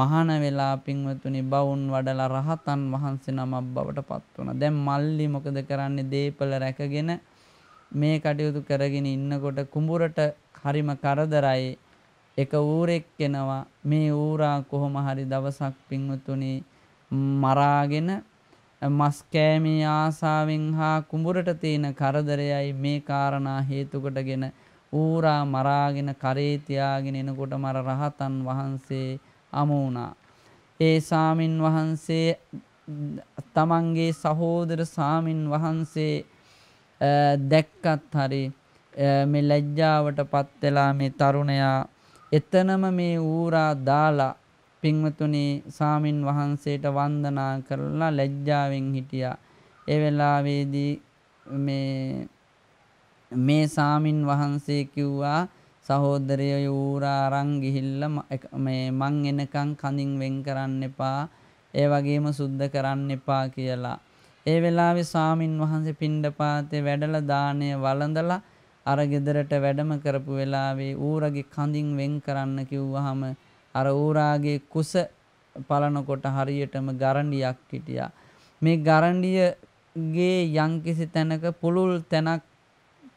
මහාන වෙලා පින්වතුනි බවුන් වඩලා රහතන් වහන්සේ නමක් බවට පත් වුණා. දැන් මල්ලි මොකද කරන්නේ? දීපල රැකගෙන මේ කටයුතු කරගෙන ඉන්නකොට කුඹුරට හරිම කරදරයි. එක ඌරෙක් එනවා. මේ ඌරා කොහොම හරි දවසක් පින්වතුනි මරාගෙන මස් කෑමේ ආසාවෙන් හා කුඹුරට තියෙන කරදරයයි මේ කාරණා හේතු කොටගෙන ඌරා මරාගෙන කරේ තියාගෙන එනකොට මර රහතන් වහන්සේ අමු වුණා. ඒ සාමින් වහන්සේ තමන්ගේ සහෝදර සාමින් වහන්සේ දැක්කත් හරි මේ ලැජ්ජාවට පත් වෙලා මේ තරුණයා එතනම මේ ඌරා දාලා පින්වතුනි සාමින් වහන්සේට වන්දනා කරලා ලැජ්ජාවෙන් හිටියා. ඒ වෙලාවේදී මේ මේ සාමින් වහන්සේ කිව්වා සහෝදරය යූරා අරන් ගිහිල්ලා මේ මං එනකන් කඳින් වෙන් කරන්න එපා ඒ වගේම සුද්ධ කරන්න එපා කියලා. ඒ වෙලාවේ ස්වාමින් වහන්සේ පින්ඩපාතේ වැඩලා දාණය වළඳලා අර ගෙදරට වැඩම කරපු වෙලාවේ ඌරගේ කඳින් වෙන් කරන්න කිව්වහම අර ඌරාගේ කුස පලනකොට හරියටම ගරණියක් හිටියා. මේ ගරණියගේ යම්කිසි තැනක පුළුල් තැනක්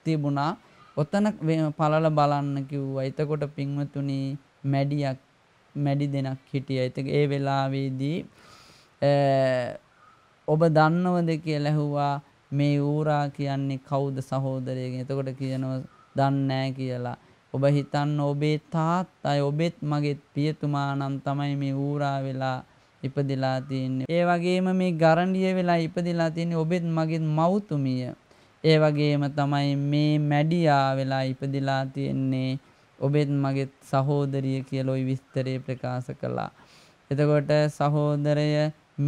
තිබුණා. ඔතන පලල බලන්න කිව්වා. එතකොට පින්වතුනි මැඩියක් මැඩි දෙනක් හිටියා. ඒක ඒ වෙලාවේදී ඔබ දන්නවද කියලා ඇහුවා මේ ඌරා කියන්නේ කවුද සහෝදරයගෙන්. එතකොට කියනවා දන්නේ කියලා. ඔබ හිතන්න ඔබේ තාත්තයි ඔබෙත් මගෙත් පියතුමා නම් තමයි මේ ඌරා වෙලා ඉපදිලා තියෙන්නේ. ඒ වගේම මේ ගරණිය වෙලා ඉපදිලා තියෙන්නේ ඔබෙත් මගෙත් මව්තුමිය. ඒ වගේම තමයි මේ මැඩියා වෙලා ඉපදිලා තියෙන්නේ ඔබෙත් මගෙත් සහෝදරිය කියලා ওই විස්තරේ ප්‍රකාශ කළා. එතකොට සහෝදරය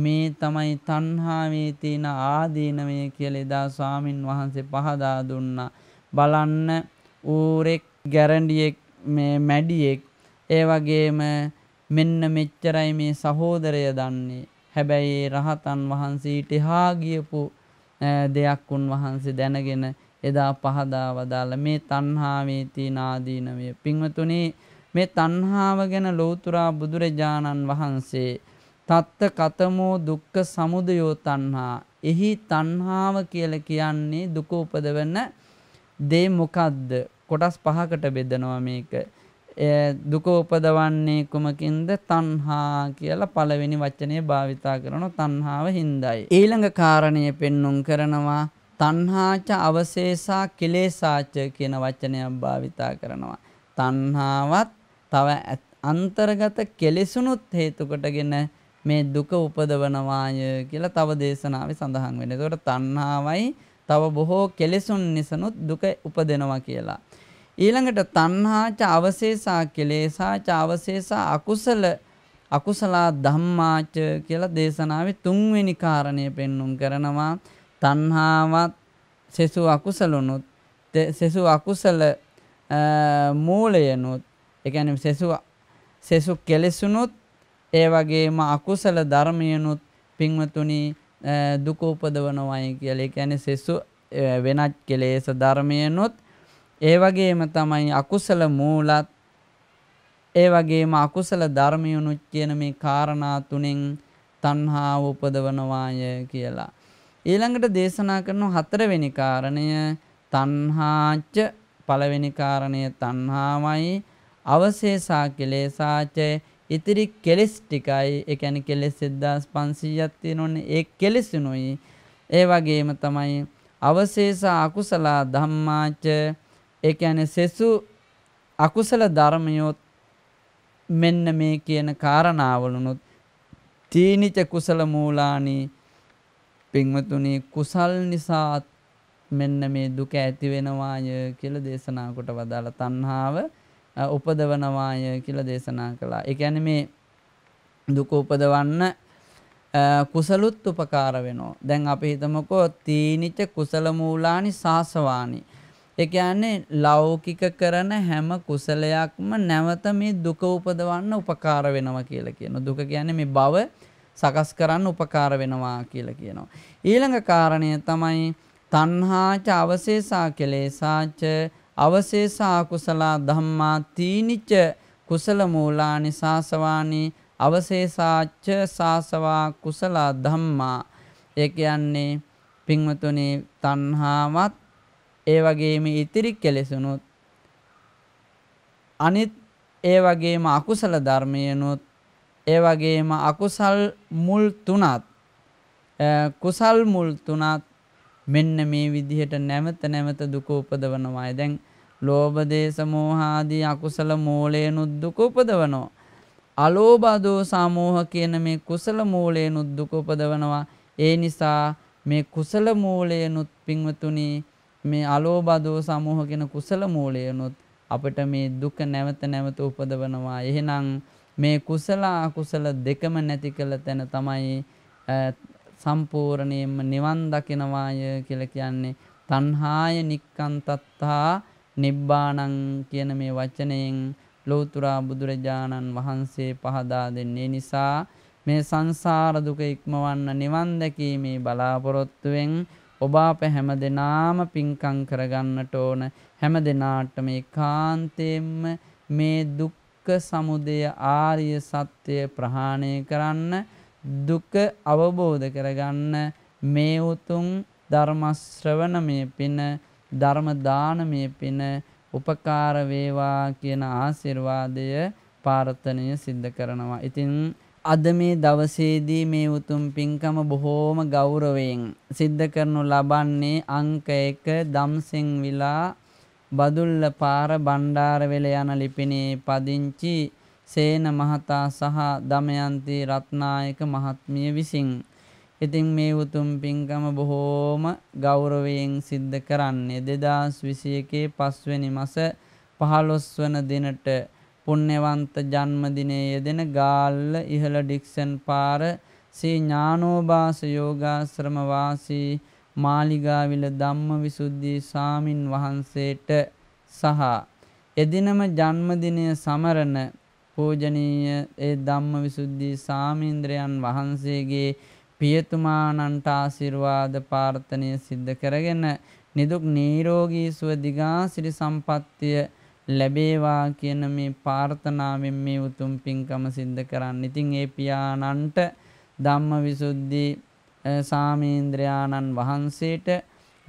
මේ තමයි තණ්හාවේ තියෙන ආදීනමය කියලා එදා ස්වාමින් වහන්සේ පහදා දුන්නා. බලන්න ඌරෙක් ගැරන්ඩියෙක් මේ මැඩියෙක් ඒ වගේම මෙන්න මෙච්චරයි මේ සහෝදරය දන්නේ හැබැයි රහතන් වහන්සේට හා ගියපු දෙයක් උන්වහන්සේ දැනගෙන එදා පහදා වදාළ මේ තණ්හාවේ තියෙන ආදීනවය පින්වතුනි මේ තණ්හාව ගැන ලෝතුරා බුදුරජාණන් වහන්සේ තත්ත කතමෝ දුක්ඛ සමුදයෝ තණ්හා එහි තණ්හාව කියලා කියන්නේ දුක උපදවන දේ මොකද්ද කොටස් පහකට බෙදනවා මේක. දුක උපදවන්නේ කුමකින්ද තණ්හා කියලා පළවෙනි වචනේ භාවිතා කරන තණ්හාව හිඳයි. ඊළඟ කාරණය පෙන්눔 කරනවා තණ්හාච අවශේෂා කෙලේසාච කියන වචනයක් භාවිතා කරනවා. තණ්හාවත් තව අන්තර්ගත කෙලෙසුනුත් හේතු කොටගෙන මේ දුක උපදවනවාය කියලා තව දේශනාවේ සඳහන් වෙනවා. ඒකට තණ්හාවයි තව බොහෝ කෙලෙසුන් නිසනුත් දුක උපදිනවා කියලා. ඊළඟට තණ්හාච අවශේෂා කෙලේසාච අවශේෂා අකුසල අකුසලා ධම්මාච කියලා දේශනාවේ තුන්වෙනි කාරණය පෙන්눔 කරනවා තණ්හාවත් සෙසු අකුසලනොත් සෙසු අකුසල මූලයනොත් ඒ කියන්නේ සෙසු සෙසු කෙලෙසුනොත් ඒ වගේම අකුසල ධර්මයනොත් පින්වතුනි දුක උපදවනවායි කියලා. ඒ කියන්නේ සෙසු වෙනත් කෙලෙස් ධර්මයනොත් ඒ වගේම තමයි අකුසල මූලත් ඒ වගේම අකුසල ධර්මයුනුත් කියන මේ කාරණා තුනෙන් තණ්හාව උපදවනවාය කියලා. ඊළඟට දේශනා කරන හතරවෙනි කාරණය තණ්හාච පළවෙනි කාරණය තණ්හාවයි අවශේෂා කෙලෙසාච ඉතිරි කෙලෙස් ටිකයි ඒ කියන්නේ කෙලෙස් 1500ක් තියෙනවනේ ඒ කෙලෙසුනුයි ඒ වගේම තමයි අවශේෂ අකුසල ධම්මාච ඒ කියන්නේ සෙසු අකුසල ධර්මයොත් මෙන්න මේ කියන காரணාවලුනුත් තීනිච කුසල මූලානි පින්වතුනි කුසල් නිසා මෙන්න මේ දුක ඇති වෙනවාය කියලා දේශනා කොට වදාලා තණ්හාව උපදවනවාය කියලා දේශනා කළා. ඒ කියන්නේ මේ දුක උපදවන්න කුසලුත් උපකාර වෙනවා. දැන් අපි හිතමුකෝ තීනිච කුසල මූලානි සාසවානි. ඒ කියන්නේ ලෞකික කරන හැම කුසලයක්ම නැවත මේ දුක උපදවන්න උපකාර වෙනවා කියලා කියනවා. දුක කියන්නේ මේ භව සකස් කරන්න උපකාර වෙනවා කියලා කියනවා. ඊළඟ කාරණය තමයි තණ්හාච අවශේෂා කෙලේසාච අවශේෂා කුසලා ධම්මා තීනිච කුසල මූලානි සාසවානි අවශේෂාච්ච සාසවා කුසල ධම්මා ඒ කියන්නේ පින්වතුනි තණ්හාවත් ඒ වගේම ඉතිරි කෙලෙසුනුත් අනිත් ඒ වගේම අකුසල ධර්මයනුත් ඒ වගේම අකුසල් මුල් තුනත් කුසල් මුල් තුනත් මෙන්න මේ විදිහට නැවත නැවත දුක උපදවනවායි දැන් ලෝභ දේශ මෝහාදී අකුසල මූලයනුත් දුක උපදවනවා අලෝභ දෝස මෝහ කියන මේ කුසල මූලයනුත් දුක උපදවනවා ඒ නිසා මේ කුසල මූලයනුත් පින්වතුනි මේ අලෝබදෝ සමූහගෙන කුසල මූලයනොත් අපට මේ දුක නැවත නැවත උපදවනවා. එහෙනම් මේ කුසල අකුසල දෙකම නැති කළ තැන තමයි සම්පූර්ණයෙන්ම නිවන් දකිනවාය කියලා කියන්නේ තණ්හාය නික්කන්තත්තා නිබ්බාණං කියන මේ වචනයෙන් ලෝතුරා බුදුරජාණන් වහන්සේ පහදා දෙන්නේ නිසා මේ සංසාර දුක ඉක්මවන්න නිවන් දැකීමේ බලාපොරොත්තුවෙන් ඔබ අප හැම දෙනාම පින්කම් කරගන්නට ඕන හැම දෙනාට මේ කාන්තේම්ම මේ දුක්ඛ සමුදය ආර්ය සත්‍ය ප්‍රහාණය කරන්න දුක අවබෝධ කරගන්න මේ උතුම් ධර්ම ශ්‍රවණමේ පින ධර්ම දානමේ පින උපකාර වේවා කියන ආශිර්වාදය ප්‍රාර්ථනය සිද්ධ කරනවා. ඉතින් අද මේ දවසේදී මේ උතුම් පින්කම බොහෝම ගෞරවයෙන් සිද්ධ කරනු ලබන්නේ අංක 1 දම්සෙන් විලා බදුල්ල පාර බණ්ඩාරවෙල යන ලිපිනේ පදිංචි සේන මහතා සහ දමයන්ති රත්නායක මහත්මිය විසින් ඉතින් මේ උතුම් පින්කම බොහෝම ගෞරවයෙන් සිද්ධ කරන්නේ 2021 පස්වෙනි මාස 15 වන දිනට පුණ්‍යවන්ත ජන්මදිනයේ යෙදෙන ගාල්ල ඉහළ ඩික්සන් පාර සී ඥානෝභාස යෝගාශ්‍රම වාසී මාලිගාවිල ධම්මවිසුද්ධි සාමින් වහන්සේට සහ එදිනම ජන්මදිනය සමරන පූජනීය ඒ ධම්මවිසුද්ධි සාමීන්ද්‍රයන් වහන්සේගේ පියතුමාණන්ට ආශිර්වාද ප්‍රාර්ථනය සිද්ධ කරගෙන නිදුක් නිරෝගී සුව දිගාසිරි සම්පන්නිය ලැබේවා කියන මේ ප්‍රාර්ථනාවෙන් මේ උතුම් පින්කම සිද්ධ කරන්න. ඉතින් ඒ පියාණන්ට ධම්මවිසුද්ධි සාමීන්ද්‍රයාණන් වහන්සේට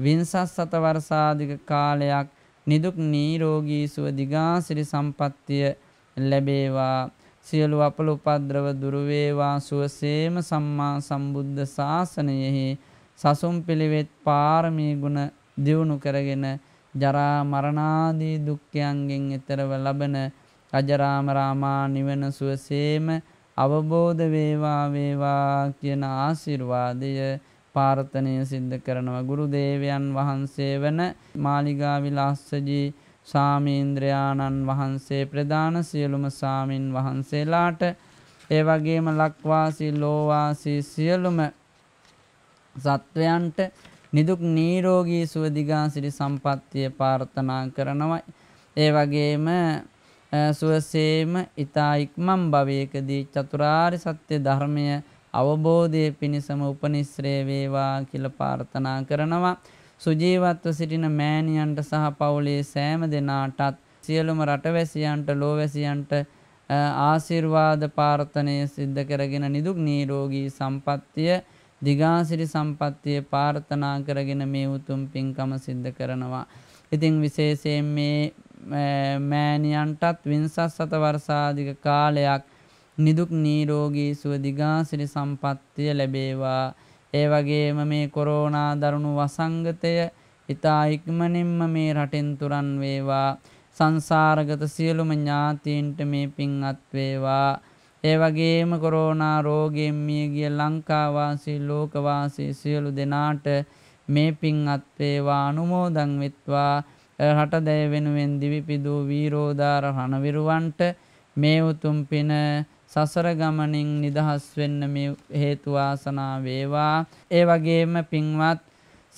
වින්සස් සතවර්ෂාධික කාලයක් නිදුක් නිරෝගී සුව දිගාසිරි සම්පත්තිය ලැබේවා. සියලු අපල උපද්‍රව දුරු වේවා. සුවසේම සම්මා සම්බුද්ධ ශාසනයෙහි සසුම් පිළිවෙත් පාරමී ගුණ දියුණු කරගෙන ජරා මරණාදී දුක්ඛයන්ගෙන් එතරව ලබන අජරාම රාමා නිවන සුවසේම අවබෝධ වේවා වේවා කියන ආශිර්වාදය පාර්ථනය සිද්ධ කරනවා ගුරු දේවයන් වහන්සේ වන මාලිගා විලාස්සජී සාමීන්ද්‍රයාණන් වහන්සේ ප්‍රධාන සියලුම සාමින් වහන්සේලාට ඒ වගේම ලක්වාසී ලෝවාසී සියලුම සත්වයන්ට නිදුක් නිරෝගී සුව දිගා සිරි සම්පත්තිය ප්‍රාර්ථනා කරනවා. ඒ වගේම සුවසේම ඊතා ඉක්මන් භවයකදී චතුරාර්ය සත්‍ය ධර්මය අවබෝධයේ පිණසම උපනිශ්‍රේ වේවා කියලා ප්‍රාර්ථනා කරනවා. සුජීවත්ව සිටින මෑණියන්ට සහ පවුලේ සෑම දෙනාටත් සියලුම රටවැසියන්ට ලෝවැසියන්ට ආශිර්වාද ප්‍රාර්ථනය සිද්ධ කරගෙන නිදුක් නිරෝගී සම්පන්නිය දිගාසිරි සම්පත්තිය පාර්ථනා කරගෙන මේ උතුම් පින්කම සිද්ධ කරනවා. ඉතින් විශේෂයෙන් මේ මෑණියන්ටත් වින්සස් සත වර්ෂාධික කාලයක් නිදුක් නිරෝගී සුව දිගාසිරි සම්පත්තිය ලැබේවා. ඒ වගේම මේ කොරෝනා දරුණු වසංගතය ඉතා ඉක්මනින්ම මේ රටෙන් තුරන් වේවා. සංසාරගත සියලුම ඥාතීන්ට මේ පින් අත්වේවා. ඒ වගේම කොරෝනා රෝගයෙන් මියගිය ලංකාවාසී ලෝකවාසී සියලු දෙනාට මේ පින්වත් වේවා අනුමෝදන් වෙත්වා රට දැය වෙනුවෙන් දිවිපිදූ වීරෝදාර රණවිරුවන්ට මේ උතුම් පින සසර ගමනින් නිදහස් වෙන්න මේ හේතු වාසනා වේවා ඒ වගේම පින්වත්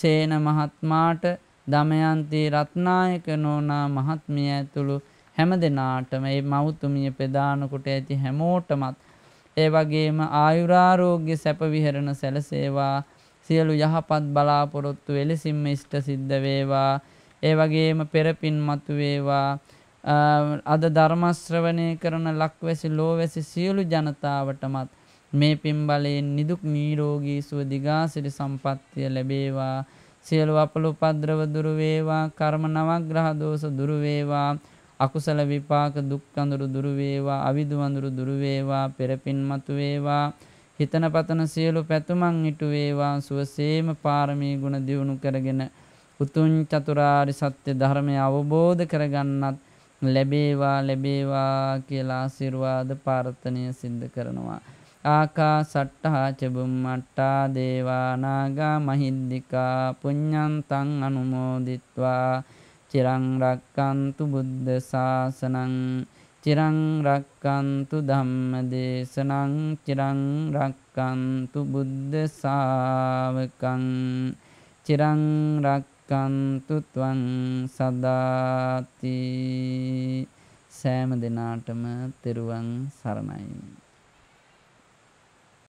සේන මහත්මාට දමයන්ති රත්නායක නෝනා මහත්මිය ඇතුළු හැම දෙනාටම ඒ මෞතුමිය ප්‍රදානකොට ඇති හැමෝටමත් ඒ වගේම ආයුරාරෝග්‍ය සැපවිහරණ සැලසේවා සියලු යහපත් බලාපොරොත්තු එලෙසින්ම ඉෂ්ට සිද්ධ වේවා ඒ වගේම පෙරපින් මතු වේවා අද ධර්මශ්‍රවණය කරන ලක්වැසි ලෝවැසි සියලු ජනතාවටමත් මේ පින් බලයෙන් නිදුක් නිරෝගී සුව දිගාසිරි සම්පත්තිය ලැබේවා සියලු අපල උපද්‍රව දුරු වේවා කර්ම නවග්‍රහ දෝෂ දුරු වේවා අකුසල විපාක දුක් අඳුරු දුරු වේවා අවිදු අඳුරු දුරු වේවා පෙරපින් මතු වේවා හිතන පතන සියලු පැතුමන් ඉටු වේවා සුවසේම පාරමී ගුණ දියුණු කරගෙන උතුම් චතුරාරි සත්‍ය ධර්මය අවබෝධ කරගන්නත් ලැබේවා ලැබේවා කියලා ආශිර්වාද ප්‍රාර්ථනය සිද්ධ කරනවා ආකා සට්ටහා චබුම්මට්ටා දේවානාගා මහිද්දිකා පුඤ්ඥන්තන් අනුමෝදිත්වා චිරං රක්칸තු බුද්ධ ශාසනං චිරං රක්칸තු ධම්ම දේශනං චිරං රක්칸තු බුද්ධ ශාවකං චිරං රක්칸තු ත්වං සදාති සෑම දිනාටම තෙරුවන් සරණයි